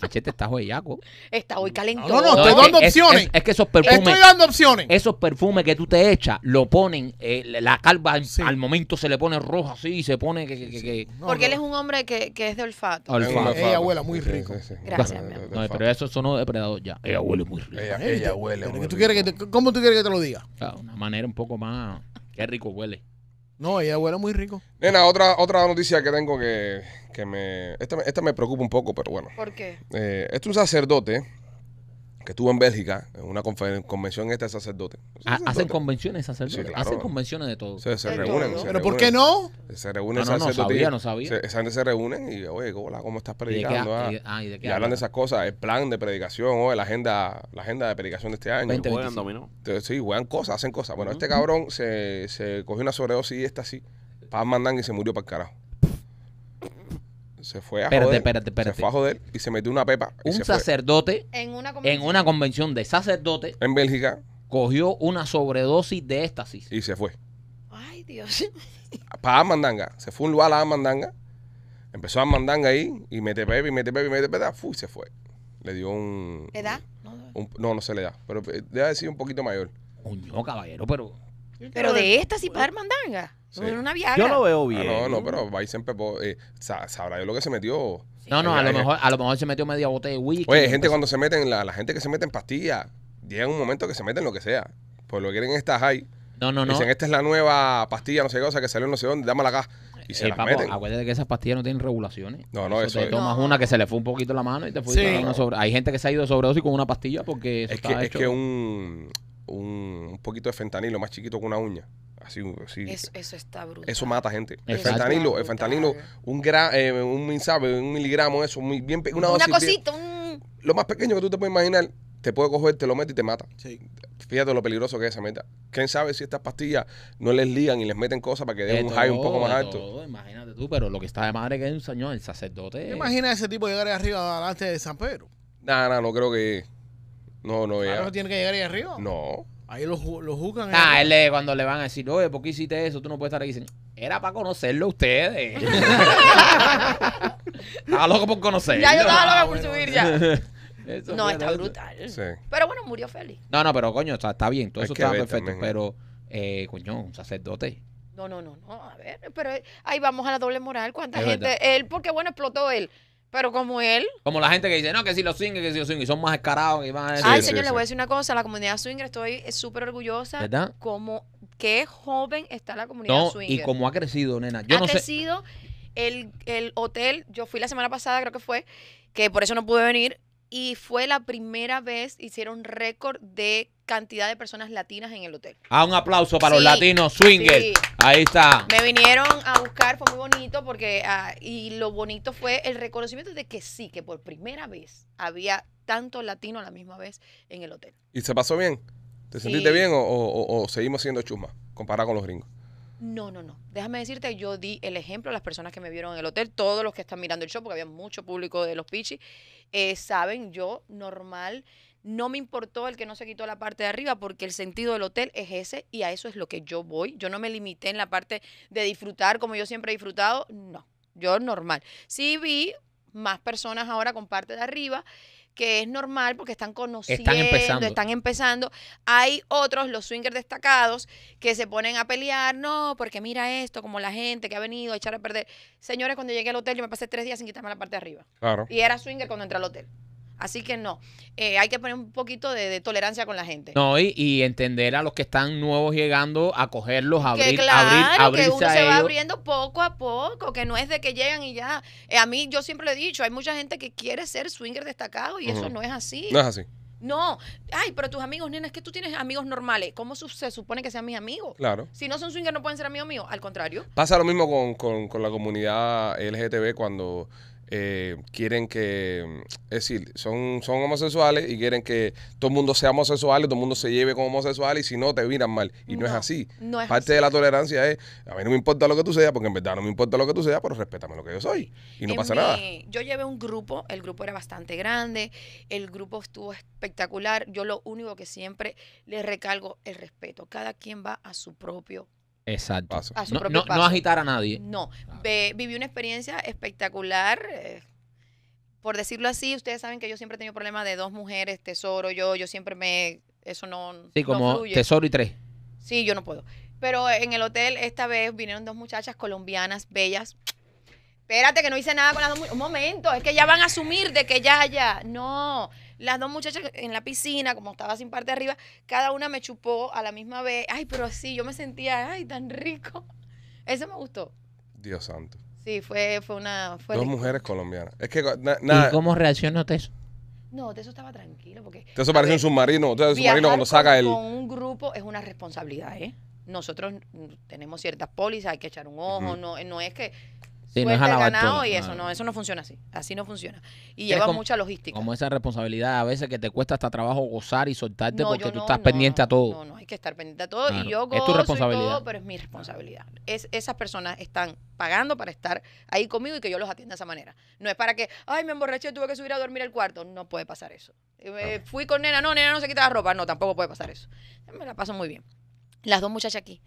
[SPEAKER 2] Machete está huellaco.
[SPEAKER 6] Está hoy calentón. No, no, estoy dando opciones. Es, que
[SPEAKER 2] esos perfumes. Estoy dando opciones. Esos perfumes que tú te echas, lo ponen, eh, la calva al momento se le pone roja así y se pone que. que, que, Porque
[SPEAKER 6] él es un hombre que, es de olfato.
[SPEAKER 2] olfato. Ella, huele muy rico. Gracias, mi amor. No, pero eso sonó depredador ya. Ella huele muy rico. Ella,
[SPEAKER 3] huele muy Quieres que ¿Cómo tú quieres que te lo diga?
[SPEAKER 2] Claro, ah, una manera un poco más. Qué rico huele.
[SPEAKER 1] No, ella huele muy rico. Nena, otra, otra noticia que tengo que, que me, esta, Esta me preocupa un poco, pero bueno. ¿Por qué? Eh, este es un sacerdote que estuvo en Bélgica, en una convención esta de sacerdotes.
[SPEAKER 2] Ah, hacen convenciones sacerdotes, hacen convenciones de todo. Se, reúnen. ¿Pero por qué no?
[SPEAKER 1] Se reúnen no, sabía, no sabía. Se, esa gente se reúnen y, oye, hola, ¿cómo estás predicando? Ah, ¿Y, ah, ¿y, de qué y hablan de esas cosas, el plan de predicación, o la agenda la agenda de predicación de este año. 20, sí, juegan cosas, hacen cosas. Bueno, este cabrón se, se cogió una sobredosis y esta así, Paz mandan y se murió para el carajo. Se fue a espérate,
[SPEAKER 2] joder. Se fue a joder y se metió una pepa. un sacerdote En, una en una convención de sacerdotes en Bélgica cogió una sobredosis de éxtasis. Y se fue.
[SPEAKER 6] Ay, Dios.
[SPEAKER 1] Para Mandanga. Se fue un lugar a Mandanga. Empezó a Mandanga ahí y mete pepe, y mete pepe, y mete pepe. Fui, se fue. Le dio un. ¿Edad? no, no se le da. Pero eh, debe decir un poquito mayor. Coño, caballero, pero.
[SPEAKER 6] Pero de esta sí para dar mandanga. Yo lo veo ah,
[SPEAKER 1] bien. no, no, pero va ahí eh, sabrá yo lo que se metió. No, no, a lo mejor,
[SPEAKER 2] a lo mejor se metió media botella de whisky. Oye, gente cuando
[SPEAKER 1] se meten, la, la gente que se mete en pastillas, llega un momento que se meten lo que sea. por pues lo que quieren estas high. No, no, no. Dicen, esta es la nueva pastilla, no sé qué cosa, que salió no sé dónde, dámela acá.
[SPEAKER 2] Y eh, se las meten. acuérdate que esas pastillas no tienen regulaciones. No, no, eso te tomas una que se le fue un poquito la mano y te fue Hay gente que se ha ido dos y con una pastilla porque Es que, es que
[SPEAKER 1] un, un, poquito de fentanilo más chiquito que una uña. Así, Eso, está brutal. Eso mata gente. el fentanilo, el fentanilo, un gra, eh, un, ¿sabe? un miligramo, eso, muy bien, una, cosita, un... lo más pequeño que tú te puedes imaginar, te puede coger, te lo mete y te mata. Fíjate lo peligroso que es esa meta. ¿Quién sabe si estas pastillas no les ligan y les meten cosas para que den un high un poco más alto? imagínate
[SPEAKER 2] tú, pero lo que está de madre que es un señor, el sacerdote. imagina ese
[SPEAKER 3] tipo llegar ahí arriba delante de San Pedro?
[SPEAKER 2] No, no, no creo que. No, no, ya. Ah,
[SPEAKER 3] tiene que llegar ahí arriba? No. Ahí lo, lo juzgan. Ah, él
[SPEAKER 2] cuando le van a decir, oye, ¿por qué hiciste eso? Tú no puedes estar ahí. Dicen, era para conocerlo ustedes. estaba loco por conocerlo. Ya yo estaba loco por subir ya.
[SPEAKER 6] no, está brutal. Pero bueno, murió feliz.
[SPEAKER 2] No, no, pero coño, está bien, todo eso está perfecto. ¿eh? pero, eh, coño, un sacerdote.
[SPEAKER 6] No, no, no, no, a ver, pero eh, ahí vamos a la doble moral. ¿Cuánta gente? Él, porque bueno, explotó él. Pero como él.
[SPEAKER 2] Como la gente que dice, no, que si los swingers, que si los swingers, son más escarados y más... Ay, señor, le voy a decir
[SPEAKER 6] una cosa, la comunidad swinger estoy eh, súper orgullosa. ¿Verdad? Como qué joven está la comunidad no, swinger. y cómo ha
[SPEAKER 2] crecido, nena. Yo ha crecido
[SPEAKER 6] el, el hotel, yo fui la semana pasada, creo que fue, que por eso no pude venir, y fue la primera vez, hicieron récord de cantidad de personas latinas en el hotel.
[SPEAKER 2] Ah, un aplauso para los latinos swingers. Ahí está.
[SPEAKER 6] Me vinieron a buscar, fue muy bonito porque ah, y lo bonito fue el reconocimiento de que sí, que por primera vez había tanto latino a la misma vez en el hotel.
[SPEAKER 1] ¿Y se pasó bien? ¿Te sentiste bien o, seguimos siendo chusma comparado con los gringos?
[SPEAKER 6] No, no, no. Déjame decirte, yo di el ejemplo a las personas que me vieron en el hotel, todos los que están mirando el show, porque había mucho público de los Pichis, eh, saben, yo normal, no me importó el que no se quitó la parte de arriba, porque el sentido del hotel es ese y a eso es lo que yo voy. Yo no me limité en la parte de disfrutar como yo siempre he disfrutado, no. Yo normal. Sí vi más personas ahora con parte de arriba que es normal porque están conociendo, están empezando. Hay otros, los swingers destacados, que se ponen a pelear, no, porque mira esto, como la gente que ha venido a echar a perder. Señores, cuando llegué al hotel yo me pasé tres días sin quitarme la parte de arriba.
[SPEAKER 4] Claro.
[SPEAKER 2] Y
[SPEAKER 6] era swinger cuando entré al hotel. Así que no, eh, hay que poner un poquito de, tolerancia con la gente.
[SPEAKER 2] No, y, entender a los que están nuevos llegando, acogerlos, abrir, que claro, abrir, que uno se va abriendo
[SPEAKER 6] poco a poco, que no es de que llegan y ya. Eh, a mí, yo siempre le he dicho, hay mucha gente que quiere ser swinger destacado y eso no es así. No es así. No, ay, pero tus amigos, nena, es que tú tienes amigos normales. ¿Cómo se supone que sean mis amigos? Claro. Si no son swinger, no pueden ser amigos míos. Al contrario.
[SPEAKER 1] Pasa lo mismo con, con, con la comunidad LGTB cuando eh, quieren que, es decir, son, son homosexuales y quieren que todo el mundo sea homosexual, y todo el mundo se lleve como homosexual y si no te miran mal. Y no, es así. Parte de la tolerancia es, a mí no me importa lo que tú seas, porque en verdad no me importa lo que tú seas, pero respétame lo que yo soy. Y no pasa nada.
[SPEAKER 6] Yo llevé un grupo, el grupo era bastante grande, el grupo estuvo espectacular. Yo lo único que siempre le recalgo el respeto. Cada quien va a su propio
[SPEAKER 2] Exacto. no, agitar a nadie.
[SPEAKER 6] No. viví una experiencia espectacular. Eh, por decirlo así, ustedes saben que yo siempre he tenido problemas de dos mujeres, tesoro, yo, yo siempre me. Eso no. Sí, como tesoro y tres. Sí, yo no puedo. Pero en el hotel esta vez vinieron dos muchachas colombianas, bellas. Espérate, que no hice nada con las dos Un momento, es que ya van a asumir de que ya, ya. No. Las dos muchachas en la piscina, como estaba sin parte de arriba, cada una me chupó a la misma vez. Ay, pero así, yo me sentía, ay, tan rico. Eso me gustó.
[SPEAKER 1] Dios santo.
[SPEAKER 6] Sí, fue, fue una... dos
[SPEAKER 1] mujeres colombianas. Es que nada... ¿Y cómo
[SPEAKER 2] reaccionó Teso?
[SPEAKER 6] No, Teso estaba tranquilo porque... Teso parece un submarino. Teso submarino cuando saca el... un grupo es una responsabilidad, ¿eh? Nosotros tenemos ciertas pólizas, hay que echar un ojo. no, no es que Sí, no es y eso no, eso no funciona así. Así no funciona. Y lleva mucha logística. Como
[SPEAKER 2] esa responsabilidad a veces que te cuesta hasta trabajo gozar y soltarte porque tú estás pendiente a todo. No, no, hay que estar pendiente a todo y yo gozo tu responsabilidad. Y todo, pero es
[SPEAKER 6] mi responsabilidad. Es, esas personas están pagando para estar ahí conmigo y que yo los atienda de esa manera. No es para que, ay, me emborraché, tuve que subir a dormir el cuarto. No puede pasar eso. Eh, fui con nena, no, nena no se quita la ropa. No, tampoco puede pasar eso. Me la paso muy bien. Las dos muchachas aquí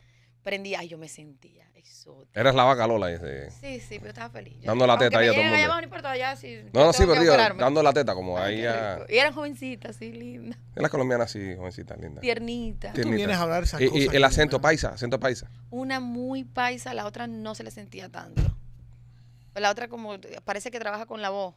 [SPEAKER 6] prendía, ay, yo me sentía exótica.
[SPEAKER 1] Eras la vaca Lola ese.
[SPEAKER 6] Sí, sí, pero estaba feliz.
[SPEAKER 1] dando la teta ahí a todo mundo. no No, sí, pero dando la teta como ahí a...
[SPEAKER 6] Y eran jovencitas, sí, lindas.
[SPEAKER 1] Las colombianas, sí, jovencita, linda. Tiernitas. Tú vienes a hablar esas y, el acento paisa, acento paisa.
[SPEAKER 6] Una muy paisa, la otra no se le sentía tanto. La otra como, parece que trabaja con la voz.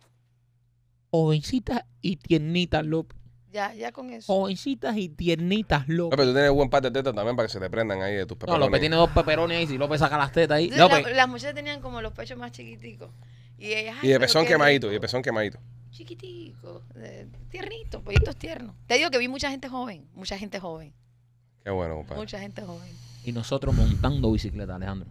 [SPEAKER 2] Jovencita y tiernita, López.
[SPEAKER 6] Ya, ya con eso.
[SPEAKER 2] Jovencitas y tiernitas, loco.
[SPEAKER 1] Pero tú tienes buen par de tetas también para que se te prendan ahí de tus peperones. No, López tiene dos peperones ahí. Si López saca las tetas ahí. las
[SPEAKER 6] mujeres tenían como los pechos más chiquiticos. Y, ellas, y de pezón quemadito,
[SPEAKER 1] y de pezón
[SPEAKER 2] quemadito.
[SPEAKER 6] Chiquitico, tiernitos, tiernito, pollitos tiernos. Te digo que vi mucha gente joven, mucha gente joven. Qué bueno, compadre. Mucha gente joven.
[SPEAKER 2] Y nosotros montando bicicleta, Alejandro.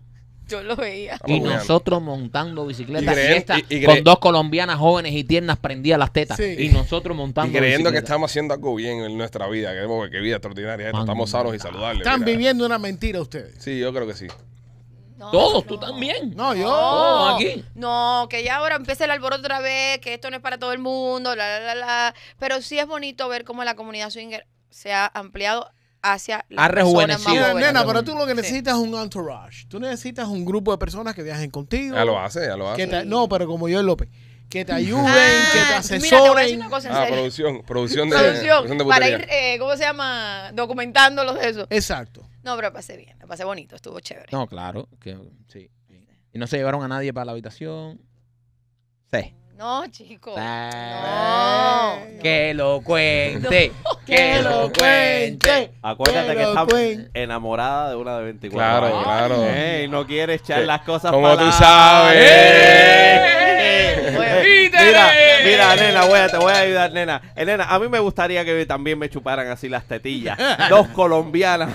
[SPEAKER 6] Yo lo veía.
[SPEAKER 2] y nosotros montando bicicletas. y con dos colombianas jóvenes y tiernas prendidas las tetas. Y nosotros montando
[SPEAKER 1] creyendo que estamos haciendo algo bien en nuestra vida, que vida extraordinaria, estamos sanos y saludables. Están
[SPEAKER 3] viviendo una mentira ustedes.
[SPEAKER 1] Sí, yo creo que sí.
[SPEAKER 2] Todos, tú
[SPEAKER 6] también. No, yo. aquí. No, que ya ahora empiece el alboroto otra vez, que esto no es para todo el mundo, la, la, Pero sí es bonito ver cómo la comunidad swinger se ha ampliado hacia la ha
[SPEAKER 3] nena, pero tú lo que necesitas es un entourage. Tú necesitas un grupo de personas que viajen contigo. Ya lo hace, ya lo hace. no, pero como yo, López que te ayuden, ah, que te asesoren.
[SPEAKER 2] ah, producción, producción de, Para ir,
[SPEAKER 6] eh, ¿cómo se llama? Documentándolos de eso. Exacto. No, pero pasé bien, pasé bonito, estuvo chévere.
[SPEAKER 2] No, claro, que, sí. Y no se llevaron a nadie para la habitación. Sí.
[SPEAKER 6] No, chicos. no. Que lo
[SPEAKER 2] cuente.
[SPEAKER 6] Que lo
[SPEAKER 5] cuente. Acuérdate que, está enamorada de una de 24. Claro, claro. Eh, y no quiere echar las cosas Como tú sabes. Eh, eh, mira, mira, nena, te voy a ayudar, nena. nena, a mí me gustaría que también me chuparan así las tetillas. Dos colombianas.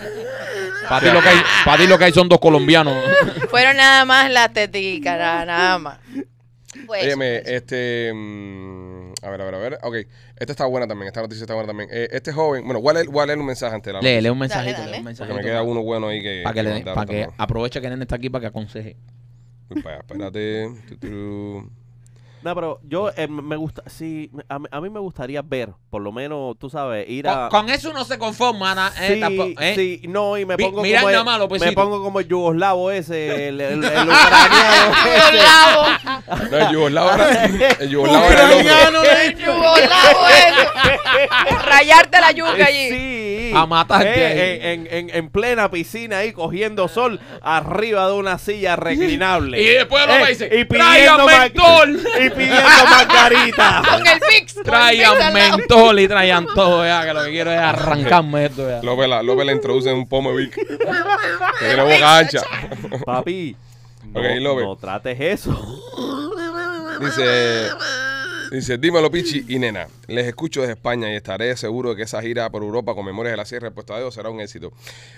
[SPEAKER 5] Para
[SPEAKER 2] ti, lo que hay, son dos colombianos.
[SPEAKER 6] Fueron nada más las teticas, nada más. Oye, pues,
[SPEAKER 1] pues. este. Mm, a ver, a ver, a ver. Ok, esta está buena también. Esta noticia está buena también eh, este joven, bueno, voy a, leer, un mensaje ante la Lee, un mensajito, dale. un mensajito. Porque me queda uno bueno ahí que. Para que, le, para que
[SPEAKER 2] aproveche que Nene está aquí para que aconseje.
[SPEAKER 1] Pues, espérate. No, pero yo eh,
[SPEAKER 5] me gusta, sí, a, mí me gustaría ver, por lo menos, tú sabes, ir a... Con,
[SPEAKER 2] eso no se conforma, Ana. Eh, eh. sí,
[SPEAKER 5] no, y me pues pongo como... El, me pongo como yugoslavo ese, el, el el yugoslavo
[SPEAKER 1] El yugoslavo El
[SPEAKER 6] ese. Rayarte la yuca allí
[SPEAKER 2] a matar en,
[SPEAKER 5] en, en, plena piscina ahí cogiendo sol arriba de una silla reclinable. Y después lo eh, dice, y pidiendo mentol. Y pidiendo margarita. Con el Traigan
[SPEAKER 1] mentol y traigan todo, ya, que lo que quiero es
[SPEAKER 2] arrancarme esto. Ya.
[SPEAKER 1] López, la, López le introduce en un pomo Vic.
[SPEAKER 2] que boca
[SPEAKER 1] ancha. Papi, no, trates eso. Dice, dice, dímelo, Pichi y nena. Les escucho desde España y estaré seguro de que esa gira por Europa con Memorias de la Sierra Puesta de será un éxito.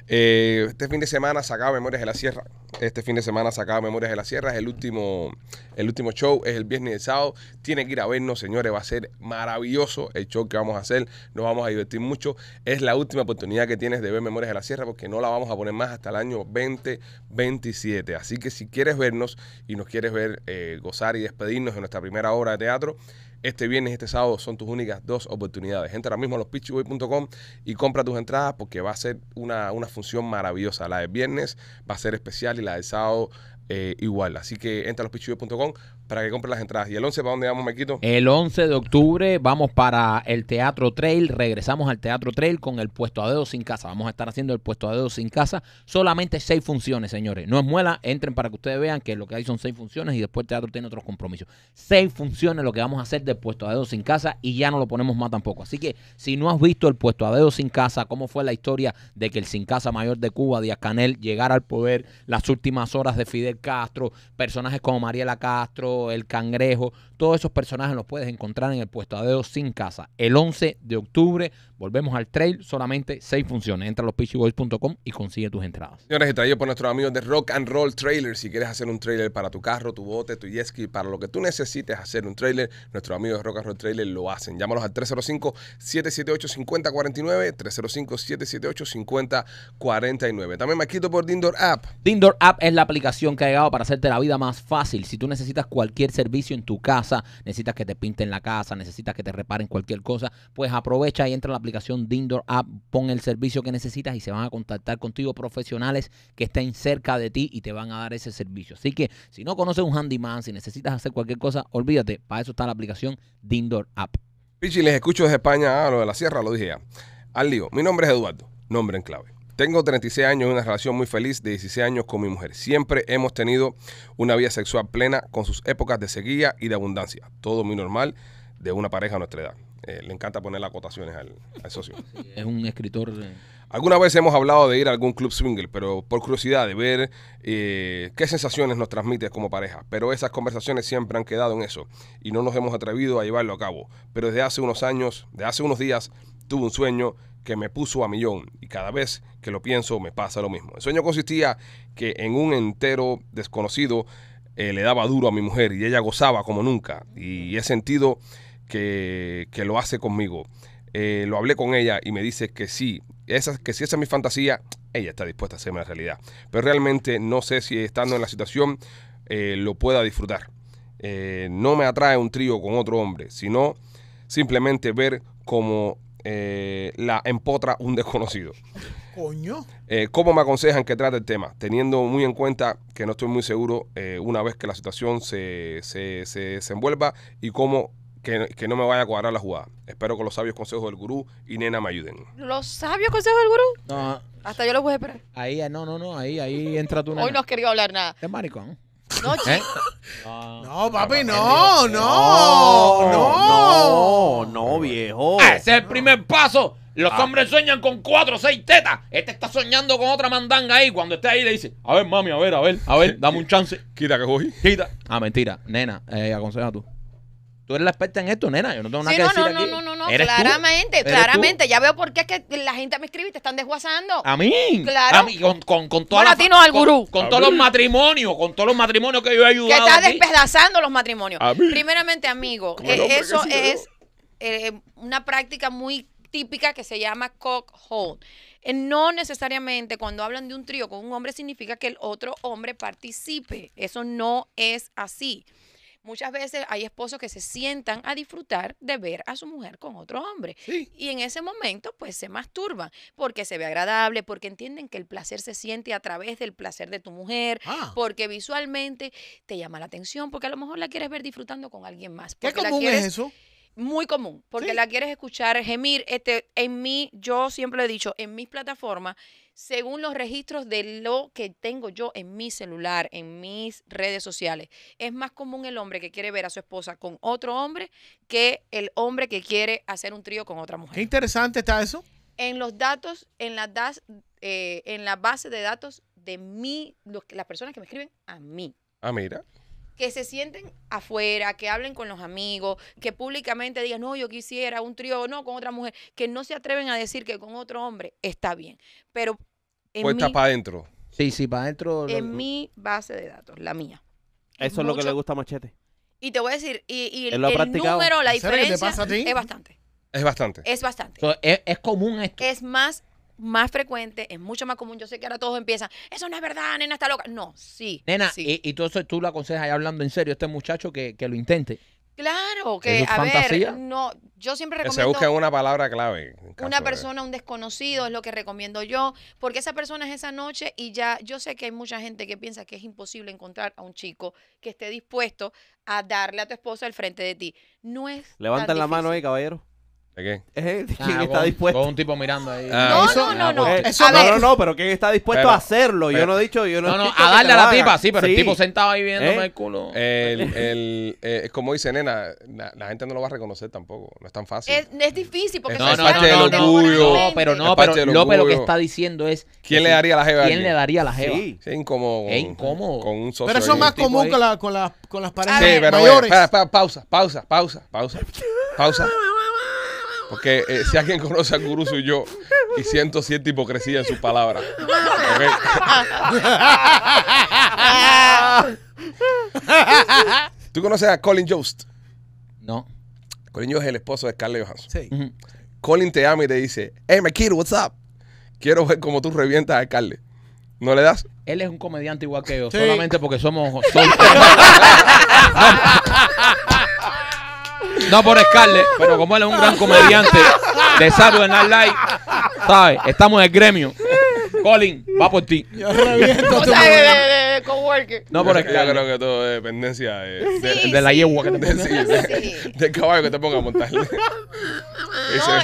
[SPEAKER 1] Eh, este fin de semana sacaba Memorias de la Sierra. Este fin de semana sacaba Memorias de la Sierra. Es el último, el último show, es el viernes y el sábado. Tienen que ir a vernos, señores. Va a ser maravilloso el show que vamos a hacer. Nos vamos a divertir mucho. Es la última oportunidad que tienes de ver Memorias de la Sierra porque no la vamos a poner más hasta el año 2027. Así que si quieres vernos y nos quieres ver eh, gozar y despedirnos de nuestra primera obra de teatro, este viernes y este sábado son tus únicas dos oportunidades. Entra ahora mismo a lospitchyboy.com y compra tus entradas porque va a ser una, función maravillosa. La del viernes va a ser especial y la del sábado eh, igual. Así que entra a lospitchyboy.com, para que compren las entradas. ¿Y el 11 para dónde vamos, Mequito? El
[SPEAKER 2] 11 de octubre vamos para el Teatro Trail. Regresamos al Teatro Trail con el puesto a dedo sin casa. Vamos a estar haciendo el puesto a dedo sin casa. Solamente seis funciones, señores. No es muela. Entren para que ustedes vean que lo que hay son seis funciones y después el teatro tiene otros compromisos. Seis funciones lo que vamos a hacer del puesto a dedo sin casa y ya no lo ponemos más tampoco. Así que si no has visto el puesto a dedo sin casa, cómo fue la historia de que el sin casa mayor de Cuba, Díaz Canel, llegara al poder, las últimas horas de Fidel Castro, personajes como Mariela Castro, el cangrejo, todos esos personajes los puedes encontrar en el puesto dedo sin casa. El 11 de octubre volvemos al trail, solamente seis funciones. Entra a los lospitchyboys.com y consigue tus entradas.
[SPEAKER 1] Señores, traído por nuestros amigos de Rock and Roll Trailer. Si quieres hacer un trailer para tu carro, tu bote, tu jet ski, para lo que tú necesites hacer un trailer, nuestros amigos de Rock and Roll Trailer lo hacen. Llámalos al 305-778-5049,
[SPEAKER 2] 305-778-5049. También me quito por Dindor App. Dindor App es la aplicación que ha llegado para hacerte la vida más fácil. Si tú necesitas cualquier servicio en tu casa, necesitas que te pinten la casa, necesitas que te reparen cualquier cosa, pues aprovecha y entra a la aplicación Dindor App, pon el servicio que necesitas y se van a contactar contigo profesionales que estén cerca de ti y te van a dar ese servicio. Así que si no conoces un handyman, si necesitas hacer cualquier cosa, olvídate, para eso está la aplicación Dindor App.
[SPEAKER 1] Pichi, les escucho desde España, ah, lo de la sierra, lo dije ya. Al lío, mi nombre es Eduardo, nombre en clave. Tengo 36 años y una relación muy feliz de 16 años con mi mujer. Siempre hemos tenido una vida sexual plena con sus épocas de sequía y de abundancia. Todo muy normal de una pareja a nuestra edad. Eh, le encanta poner las acotaciones al, socio. es un escritor. Alguna vez hemos hablado de ir a algún club swingle, pero por curiosidad de ver eh, qué sensaciones nos transmite como pareja. Pero esas conversaciones siempre han quedado en eso y no nos hemos atrevido a llevarlo a cabo. Pero desde hace unos años, de hace unos días, tuve un sueño que me puso a millón y cada vez que lo pienso me pasa lo mismo. El sueño consistía que en un entero desconocido eh, le daba duro a mi mujer y ella gozaba como nunca y he sentido que, que lo hace conmigo. Eh, lo hablé con ella y me dice que sí, que si esa es mi fantasía, ella está dispuesta a hacerme la realidad. Pero realmente no sé si estando en la situación eh, lo pueda disfrutar. no me atrae un trío con otro hombre, sino simplemente ver cómo eh, la empotra un desconocido. Eh, ¿Cómo me aconsejan que trate el tema? Teniendo muy en cuenta que no estoy muy seguro eh, una vez que la situación se, se, desenvuelva y cómo que, no me vaya a cuadrar la jugada. Espero que los sabios consejos del gurú y nena me ayuden.
[SPEAKER 6] ¿Los sabios consejos del
[SPEAKER 2] gurú? No.
[SPEAKER 6] Hasta yo lo voy a esperar.
[SPEAKER 2] Ahí, ah, no, no, no, ahí, ahí entra tú Hoy no
[SPEAKER 6] has querido hablar nada. Es
[SPEAKER 2] maricón. ¿Eh?
[SPEAKER 6] No, papi, no,
[SPEAKER 2] no,
[SPEAKER 5] no, no,
[SPEAKER 2] no, viejo. Ese es el primer paso. Los ah. hombres sueñan con cuatro o seis tetas. Este está soñando con otra mandanga ahí. Cuando esté ahí le dice, a ver, mami, a ver, a ver, a ver, dame un chance. Quita que cogí. Quita. Ah, mentira. Nena, eh, aconseja tú. Tú eres la experta en esto, nena. Yo no tengo nada que decir no, No, no, no, no. Claramente,
[SPEAKER 6] claramente. Ya veo por qué es que la gente me escribe y te están desguazando. A mí. Claro.
[SPEAKER 2] con, al Con, todos los matrimonios, con todos los matrimonios que yo he ayudado. Que estás
[SPEAKER 6] despedazando los matrimonios. A Primeramente, amigo, eh, eso es eh, una práctica muy típica que se llama cock hold. Eh, no necesariamente cuando hablan de un trío con un hombre significa que el otro hombre participe. Eso no es así. Muchas veces hay esposos que se sientan a disfrutar de ver a su mujer con otro hombre. Y en ese momento, pues se masturban porque se ve agradable, porque entienden que el placer se siente a través del placer de tu mujer, ah. porque visualmente te llama la atención, porque a lo mejor la quieres ver disfrutando con alguien más. ¿Qué común la quieres, es eso? Muy común, porque la quieres escuchar gemir. Este, en mí, yo siempre lo he dicho, en mis plataformas según los registros de lo que tengo yo en mi celular, en mis redes sociales. Es más común el hombre que quiere ver a su esposa con otro hombre que el hombre que quiere hacer un trío con otra mujer.
[SPEAKER 3] Qué interesante está eso.
[SPEAKER 6] En los datos, en las eh, en la base de datos de mí, las personas que me escriben a mí. Ah, mira que se sienten afuera, que hablen con los amigos, que públicamente digan, no, yo quisiera un trío, no, con otra mujer, que no se atreven a decir que con otro hombre está bien. Pero. En para
[SPEAKER 2] adentro. Sí, sí, para adentro. En
[SPEAKER 6] mi base de datos, la mía.
[SPEAKER 5] Eso es, lo que le gusta Machete.
[SPEAKER 6] Y te voy a decir, y, el, número, la diferencia, es bastante. Es bastante.
[SPEAKER 2] Es bastante. Es es común esto.
[SPEAKER 6] Es más más frecuente, es mucho más común. Yo sé que ahora todos empiezan, eso no es verdad, nena está loca. No, sí. Nena,
[SPEAKER 2] Y, tú lo aconsejas ahí hablando en serio a este muchacho que, lo intente.
[SPEAKER 6] Claro, que no, yo siempre recomiendo. Que se busque una
[SPEAKER 2] palabra clave. Una
[SPEAKER 6] persona, un desconocido, es lo que recomiendo yo, porque esa persona es esa noche y ya, yo sé que hay mucha gente que piensa que es imposible encontrar a un chico que esté dispuesto a darle a tu esposa al frente de ti. No es. Levanten la mano
[SPEAKER 2] ahí, caballero. ¿De qué? ¿Eh? ¿Quién ah, está dispuesto? Con un tipo mirando ahí. Ah,
[SPEAKER 5] no, no, no, no. Eh, no, no, no, pero ¿quién está dispuesto a hacerlo? Yo no he dicho, yo no, No, no, a darle a la tipa, sí, pero
[SPEAKER 1] el tipo sentado ahí viéndome ¿Eh? el culo. El, el, eh, es como dice Nena, la, gente no lo va a reconocer tampoco. No es tan fácil.
[SPEAKER 6] Es, es difícil porque pues, No, es no, no, parte no, no,
[SPEAKER 1] pero no, pero lo que está
[SPEAKER 2] diciendo es ¿Quién le daría la jeva ¿Quién le daría la jeva? Sí. Es
[SPEAKER 1] incómodo. Con un socio. Pero eso es más común con, con, con las parejas mayores. pausa, pausa, pausa, pausa, pausa. Porque eh, si alguien conoce a Guru soy yo y siento cierta hipocresía en su palabra. ¿Tú conoces a Colin Jost? No. Colin Jost es el esposo de Scarlett Johansson. Sí. Colin te ama y te dice, hey, my kid, what's up? Quiero ver cómo tú revientas a Scarlett. ¿No le das?
[SPEAKER 2] Él es un comediante igual que yo, solamente porque somos... No por Scarlett, pero como él es un gran comediante de Saturday Night Live, ¿sabes? Estamos en el gremio. Colin, va por ti. Yo reviento tu
[SPEAKER 3] de, No por Scarlett.
[SPEAKER 1] Yo creo que todo es dependencia de, la yegua que te De- del caballo que te ponga a montar. No,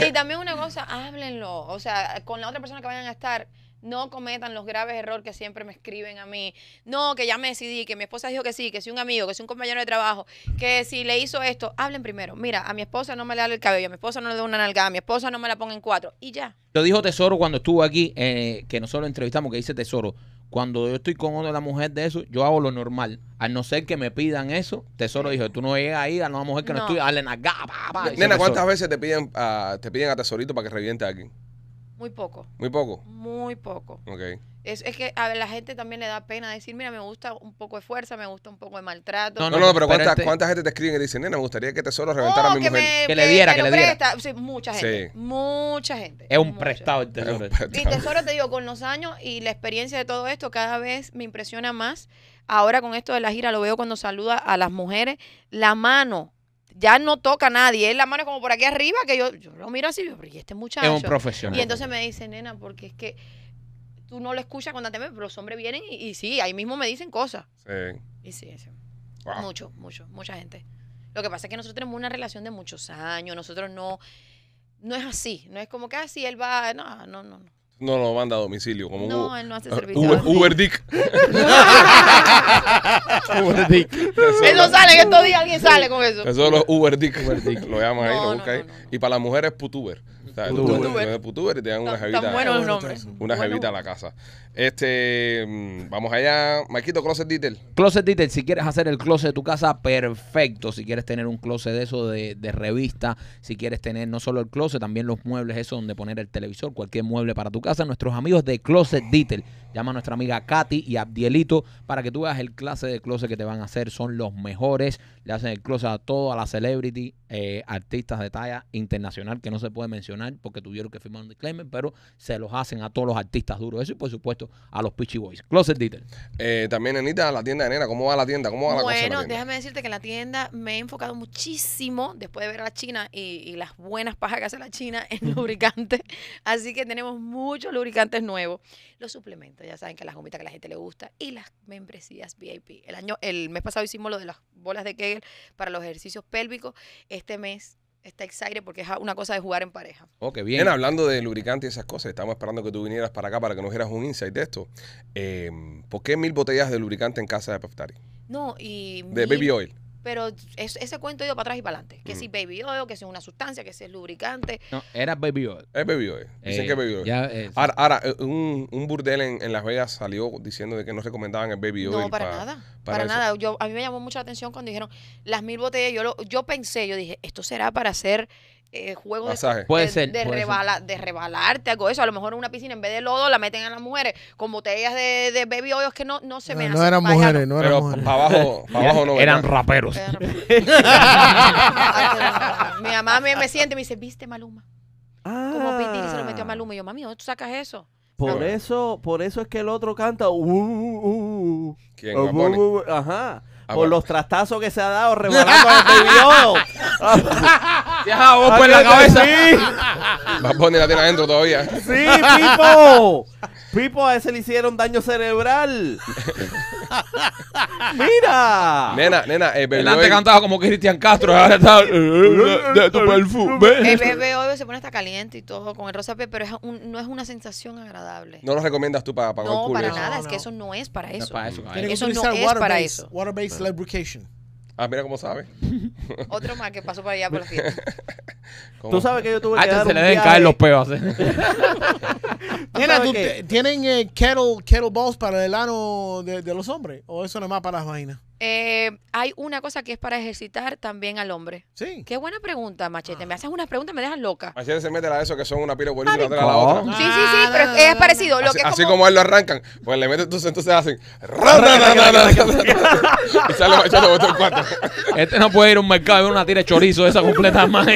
[SPEAKER 6] y también una cosa, háblenlo. O sea, con la otra persona que vayan a estar, no cometan los graves errores que siempre me escriben a mí. No, que ya me decidí, que mi esposa dijo que sí, que si un amigo, que si un compañero de trabajo, que si le hizo esto, hablen primero. Mira, a mi esposa no me le da el cabello, a mi esposa no le da una nalgada, a mi esposa no me la ponga en cuatro y ya.
[SPEAKER 2] Lo dijo Tesoro cuando estuvo aquí, eh, que nosotros lo entrevistamos, que dice Tesoro. Cuando yo estoy con otra mujer de eso, yo hago lo normal. A no ser que me pidan eso, Tesoro dijo, tú no llegas ahí a una mujer que no, estoy, A nalgada, Nena, ¿cuántas veces te piden, a, te piden a Tesorito para que reviente a aquí?
[SPEAKER 6] Muy poco. Muy poco. Muy poco. Ok. Es, es que a la gente también le da pena decir, mira, me gusta un poco de fuerza, me gusta un poco de maltrato. No, No, no, pero, ¿cuánta, cuánta
[SPEAKER 1] gente te escribe y dicen, nena, me gustaría que Tesoro reventara oh, a mi
[SPEAKER 6] mujer? Que le diera, que le diera. Sí, mucha gente. Sí. Mucha gente.
[SPEAKER 2] Es un prestado el tesoro. Y tesoro
[SPEAKER 6] te digo, con los años y la experiencia de todo esto, cada vez me impresiona más. Ahora con esto de la gira, lo veo cuando saluda a las mujeres, la mano ya no toca a nadie. Él la mano como por aquí arriba, que yo, lo miro así, pero y este muchacho. Es un profesional. Y entonces me dice, nena, porque es que tú no lo escuchas cuando te los hombres vienen y, y, sí, ahí mismo me dicen cosas. Sí. Y sí, sí. Mucho, mucho, mucha gente. Lo que pasa es que nosotros tenemos una relación de muchos años, nosotros no, no es así, no es como que así ah, él va, no, no, no.
[SPEAKER 1] No, no, manda a domicilio. Como no, Uber, él no hace ah, servicio. Uber, Dick. Uber Dick.
[SPEAKER 4] Eso,
[SPEAKER 6] sale, en estos días alguien sale con eso.
[SPEAKER 1] Eso es lo Uber Dick. Lo llaman ahí, lo buscan ahí. Y para las mujeres, Putuber te dan una jevita. una a la casa. Este, mm, vamos allá. Maquito, Closet Detail.
[SPEAKER 2] Closet Detail, si quieres hacer el closet de tu casa, perfecto. Si quieres tener un closet de eso de, de revista, si quieres tener no solo el closet, también los muebles, eso donde poner el televisor, cualquier mueble para tu casa, nuestros amigos de Closet Detail Llama a nuestra amiga Katy y Abdielito para que tú veas el clase de closet que te van a hacer. Son los mejores. Le hacen el closet a todas las celebrity, eh, artistas de talla internacional que no se puede mencionar porque tuvieron que firmar un disclaimer, pero se los hacen a todos los artistas duros. Eso y por supuesto a los Pitchy Boys. Closet Detail. Eh, también, Anita, la tienda
[SPEAKER 1] de nena. ¿Cómo va la tienda? ¿Cómo va la bueno, Bueno, déjame
[SPEAKER 6] decirte que en la tienda me he enfocado muchísimo después de ver a la China y, y las buenas pajas que hace la China en lubricantes. Así que tenemos muchos lubricantes nuevos. Los suplementos ya saben que las gomitas que a la gente le gusta y las membresías VIP. El año, el mes pasado hicimos lo de las bolas de Kegel para los ejercicios pélvicos. Este mes está excited porque es una cosa de jugar en pareja.
[SPEAKER 1] Ok, oh, bien. hablando de lubricante y esas cosas, estamos esperando que tú vinieras para acá para que nos dieras un insight de esto. Eh, ¿Por qué mil botellas de lubricante en casa de Paftari?
[SPEAKER 6] No, y... De baby oil. Pero ese cuento ha ido para atrás y para adelante. Que mm. si baby oil, que si una sustancia, que si es lubricante.
[SPEAKER 1] No, era baby oil. Es baby oil. Dicen eh, que es baby oil. Eh, ahora, eh, un, burdel en, Las Vegas salió diciendo de que no recomendaban el baby oil. No, para, nada.
[SPEAKER 6] Para, nada. Yo, a mí me llamó mucho la atención cuando dijeron las mil botellas. Yo, yo pensé, yo dije, esto será para hacer eh, de, puede rebalarte, algo de eso. A lo mejor en una piscina, en vez de lodo, la meten a las mujeres con botellas de, de baby oil que no, se me no, No eran mujeres,
[SPEAKER 3] no. eran abajo, eran, raperos.
[SPEAKER 6] Mi mamá me, siente y me dice, ¿viste Maluma? Como Piti se lo metió a ah. Maluma. Y yo, mami, ¿dónde tú sacas eso?
[SPEAKER 5] Por eso, por eso es que el otro canta. Uh, uh, uh, uh, uh Ajá. Ah, por los trastazos que se ha dado rebalando
[SPEAKER 6] video. baby
[SPEAKER 4] Ya, vos por pues, la ah, cabeza.
[SPEAKER 5] Va a poner la tiene adentro todavía. Sí, Pipo. Pipo, a ese le hicieron daño cerebral. ¡Mira!
[SPEAKER 1] Nena, nena, el bebé. Antes cantaba como Cristian Castro, ahora está. Eh, eh, eh, de tu perfume. El bebé
[SPEAKER 6] hoy se pone hasta caliente y todo con el rosa pero es no es una sensación agradable.
[SPEAKER 1] ¿No lo recomiendas tú para, para No, para nada, es que
[SPEAKER 6] eso no es para eso. No es para
[SPEAKER 1] eso. Eso
[SPEAKER 3] no es para eso. Water-based lubrication.
[SPEAKER 1] Ah, mira cómo sabe.
[SPEAKER 6] Otro más que pasó para allá por la fiesta. Tú sabes que yo tuve que. se le deben caer los peos. ¿eh?
[SPEAKER 3] ¿tienen eh, kettle, kettle balls para el ano de, los hombres? ¿O eso nomás más para las vainas?
[SPEAKER 6] Eh, hay una cosa que es para ejercitar también al hombre. Sí. Qué buena pregunta, Machete. Me ah. haces unas preguntas, me dejas loca.
[SPEAKER 1] Machete se mete a eso que son una pila buenísima de la otra. Sí, sí,
[SPEAKER 6] sí, pero es, parecido. así,
[SPEAKER 1] como... él lo arrancan, pues le meten entonces, entonces hacen.
[SPEAKER 2] sale cuarto. Este no puede ir a un mercado y ver una tira de chorizo esa completa más.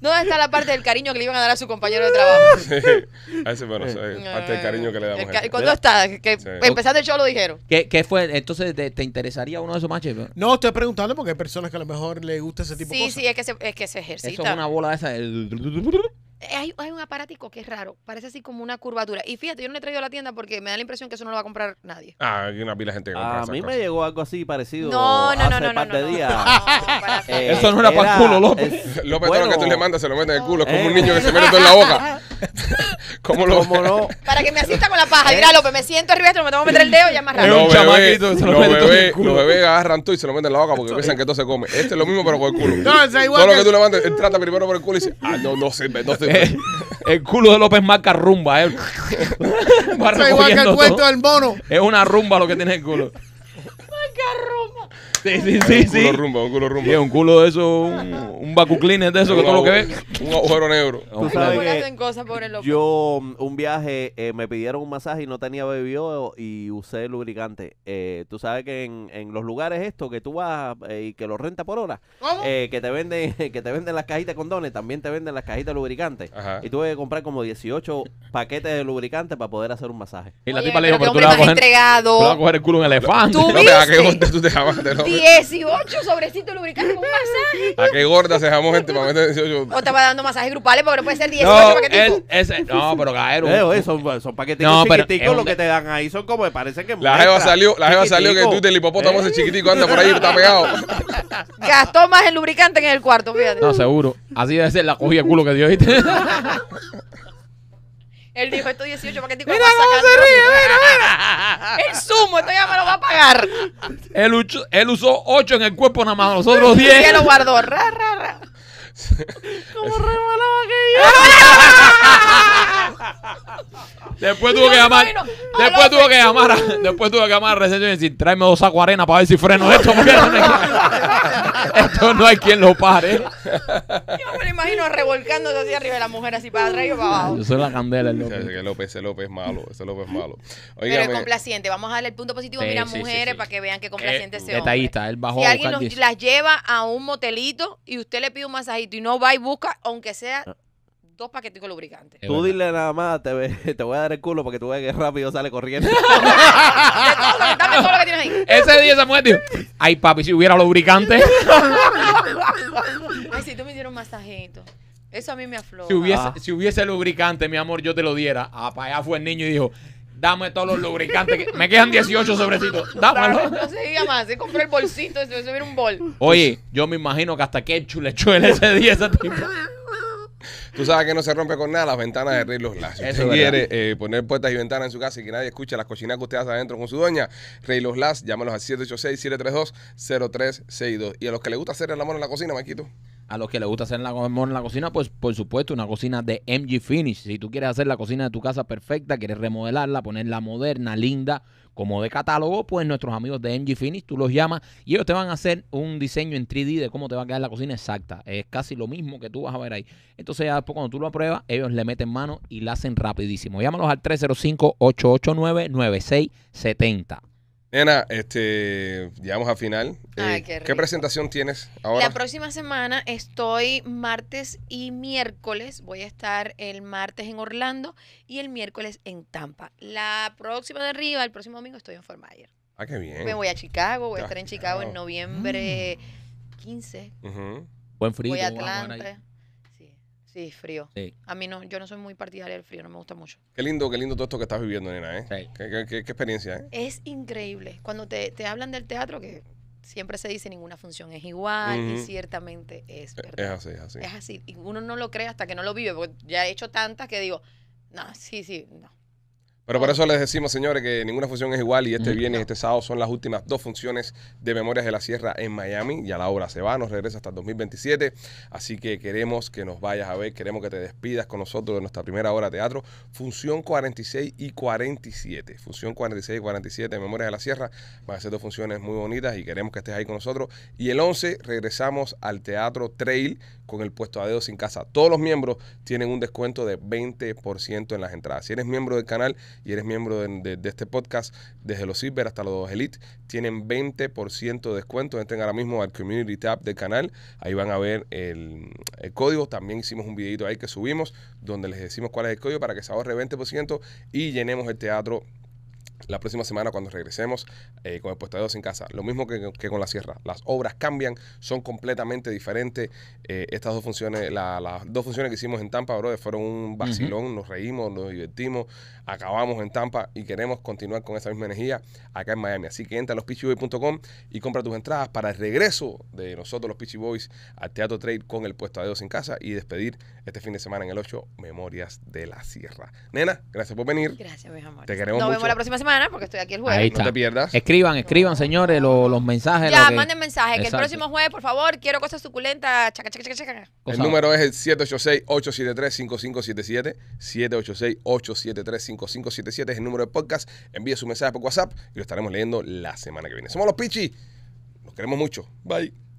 [SPEAKER 6] no está la parte del cariño que le iban a dar a su compañero de trabajo?
[SPEAKER 2] Sí. Ese, bueno, sí. parte del cariño que le damos.
[SPEAKER 6] Eh, ¿Cuándo está? Que Empezando el show lo dijeron.
[SPEAKER 2] ¿Qué, qué fue? Entonces, ¿te, te interesaría no, estoy preguntando porque hay personas que a lo mejor le gusta ese tipo
[SPEAKER 6] de cosas. sí, es que se, es que se ejercita. Eso es una bola esa. Hay, un aparatico que es raro, parece así como una curvatura. Y fíjate, yo no le he traído a la tienda porque me da la impresión que eso no lo va a comprar nadie.
[SPEAKER 1] Ah, hay una pila de gente que compra A mí me
[SPEAKER 5] llegó algo así parecido. No, no, no, no, no, eh, eso no era, para el culo, López.
[SPEAKER 1] López, todo lo que tú le mandas se lo mete en el culo. Es como un eh, niño que se mete todo en la boca. ¿Cómo no?
[SPEAKER 6] Para que me asista con la paja. Mira, eh, López, me siento arriba, me tengo que meter el dedo y ya es más rápido.
[SPEAKER 1] Los bebés bebé, agarran tú y se lo meten en la boca porque piensan que todo se come. Este es lo mismo, pero con el culo. No, es igual. Todo lo que tú mandes, él trata primero por el culo y dice, ah, no, no no el, culo de López marca rumba. eh.
[SPEAKER 2] Es una rumba lo que tiene el culo. Sí, sí, sí. Un culo rumbo, rumba, un culo rumba. un culo de eso, un, un de
[SPEAKER 5] eso, que todo lo que ve. Un agujero negro. ¿Tú sabes que Yo, mm, un viaje, eh, me pidieron un masaje y no tenía bebido y usé lubricante. Eh, tú sabes que en, en los lugares estos que tú vas eh, y que lo renta por hora, que te venden que te venden las cajitas de condones, también te venden las cajitas de lubricante. Y tuve que comprar como 18 paquetes de lubricante para poder hacer un masaje. Y la tipa le dijo, pero, tú le vas a coger el culo un elefante. ¿Tú no, viste? Te,
[SPEAKER 1] ¿a tú te
[SPEAKER 6] 18 sobrecitos lubricantes con masaje.
[SPEAKER 1] ¿A qué gorda se gente este para 18?
[SPEAKER 6] O te va dando masajes grupales, pero puede ser 18 no,
[SPEAKER 1] paquetitos. no, pero caero. Eh, son,
[SPEAKER 5] son paquetitos no, chiquiticos lo que te dan ahí. Son como, me parece que
[SPEAKER 2] La jeva salió, la jeva salió que tú te hipopótamo ese eh. chiquitico anda por ahí está pegado.
[SPEAKER 6] Gastó más el lubricante en el cuarto, fíjate.
[SPEAKER 2] No, seguro. Así debe ser la cogida culo que dio, ¿viste?
[SPEAKER 6] Él dijo, esto 18, ¿para qué te mira, vas se ríe, Mira, mira, El sumo, esto ya me lo va a pagar.
[SPEAKER 2] Él, él usó 8 en el cuerpo nada más, nosotros 10. Y él lo guardó.
[SPEAKER 6] Ra, después
[SPEAKER 2] tuvo que llamar. Después tuvo que llamar. después tuvo que llamar a recepción y decir, tráeme dos sacos arena para ver si freno esto. Porque esto no hay quien lo pare. Yo me lo imagino revolcándose así arriba de la mujer así para atrás y para abajo. Yo soy la candela López.
[SPEAKER 1] Ese López, es malo. Ese López es malo. Pero es complaciente.
[SPEAKER 6] Vamos a darle el punto positivo. Mira, mujeres, para que vean que complaciente eh, ese hombre. Detallista,
[SPEAKER 1] él
[SPEAKER 5] bajó. Si alguien
[SPEAKER 6] las lleva a un motelito y usted le pide un masaje y no va y busca, aunque sea ah. dos paquetitos lubricantes.
[SPEAKER 5] Tú dile nada más, te, voy a dar el culo para que tú veas que rápido sale corriendo.
[SPEAKER 6] Dame todo lo que tienes ahí. Ese día
[SPEAKER 2] esa mujer ay papi, si hubiera lubricante,
[SPEAKER 6] Ay, si tú me dieron un masajito. Eso a mí me afloja. si hubiese, ah.
[SPEAKER 2] si hubiese lubricante, mi amor, yo te lo diera. Ah, para allá fue el niño y dijo, Dame todos los lubricantes. Me quedan 18 sobrecitos. Dámelo.
[SPEAKER 6] No se diga más. Se compró el bolsito. Se va un bol. Oye,
[SPEAKER 2] yo me imagino que hasta ketchup le el ese día
[SPEAKER 1] ese tipo. Tú sabes que no se rompe con nada las ventanas de Rey Los Lás Si usted quiere eh, poner puertas y ventanas en su casa y que nadie escuche las cochinas que usted hace adentro con su dueña, Rey Los Lás llámalos al 786-732-0362. Y a los que le gusta hacer el amor en la cocina, Maquito
[SPEAKER 2] a los que les gusta hacer la, en la cocina, pues por supuesto, una cocina de MG Finish. Si tú quieres hacer la cocina de tu casa perfecta, quieres remodelarla, ponerla moderna, linda, como de catálogo, pues nuestros amigos de MG Finish, tú los llamas y ellos te van a hacer un diseño en 3D de cómo te va a quedar la cocina exacta. Es casi lo mismo que tú vas a ver ahí. Entonces, ya después cuando tú lo apruebas, ellos le meten mano y la hacen rapidísimo. Llámalos al 305 889 9670
[SPEAKER 1] Nena, este, llegamos al final. Eh, qué, presentación tienes ahora? La
[SPEAKER 6] próxima semana estoy martes y miércoles. Voy a estar el martes en Orlando y el miércoles en Tampa. La próxima de arriba, el próximo domingo, estoy en Fort Ah, qué bien. Me voy a Chicago, voy a estar en Chicago en noviembre 15.
[SPEAKER 1] Buen frío. Voy a Atlanta.
[SPEAKER 6] Sí, frío. A mí no, yo no soy muy partidaria del frío, no me gusta mucho.
[SPEAKER 1] Qué lindo, qué lindo todo esto que estás viviendo, nena, ¿eh? Qué, experiencia, ¿eh?
[SPEAKER 6] Es increíble. Cuando te, hablan del teatro, que siempre se dice ninguna función es igual y ciertamente es e-, verdad. Es así, es así. Es así. Y uno no lo cree hasta que no lo vive, porque ya he hecho tantas que digo, no, sí, sí, no.
[SPEAKER 1] Pero por eso les decimos, señores, que ninguna función es igual y este viernes, este sábado son las últimas dos funciones de Memorias de la Sierra en Miami. Ya la obra se va, nos regresa hasta el 2027. Así que queremos que nos vayas a ver, queremos que te despidas con nosotros de nuestra primera hora de teatro. Función 46 y 47. Función 46 y 47 de Memorias de la Sierra. Van a ser dos funciones muy bonitas y queremos que estés ahí con nosotros. Y el 11 regresamos al Teatro Trail con el puesto a dedo sin casa. Todos los miembros tienen un descuento de 20% en las entradas. Si eres miembro del canal, y eres miembro de, este podcast, desde los Silver hasta los Elite, tienen 20% de descuento. Entren ahora mismo al Community Tab del canal, ahí van a ver el, el código. También hicimos un videito ahí que subimos donde les decimos cuál es el código para que se ahorre 20% y llenemos el teatro la próxima semana cuando regresemos eh, con el puesto de dos en casa. Lo mismo que, con la sierra. Las obras cambian, son completamente diferentes. Eh, estas dos funciones, las dos funciones que hicimos en Tampa, brother, fueron un vacilón. Nos reímos, nos divertimos, acabamos en Tampa y queremos continuar con esa misma energía acá en Miami. Así que entra a lospitchyboys.com y compra tus entradas para el regreso de nosotros, los Pitchy Boys, al Teatro Trade con el puesto de dos en casa y despedir este fin de semana en el 8 Memorias de la Sierra. Nena, gracias por
[SPEAKER 2] venir. Gracias, mi amor Te queremos Nos vemos la
[SPEAKER 6] próxima semana porque estoy aquí el jueves. No te
[SPEAKER 2] pierdas. Escriban, escriban, señores, los mensajes. Ya, manden mensaje, que el próximo
[SPEAKER 6] jueves, por favor, quiero cosas suculentas.
[SPEAKER 1] El número es el 786-873-5577. 786-873-5577 es el número de podcast. Envíe su mensaje por WhatsApp y lo estaremos leyendo la semana que viene. Somos los Pichi. Los queremos mucho. Bye.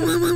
[SPEAKER 4] mamá,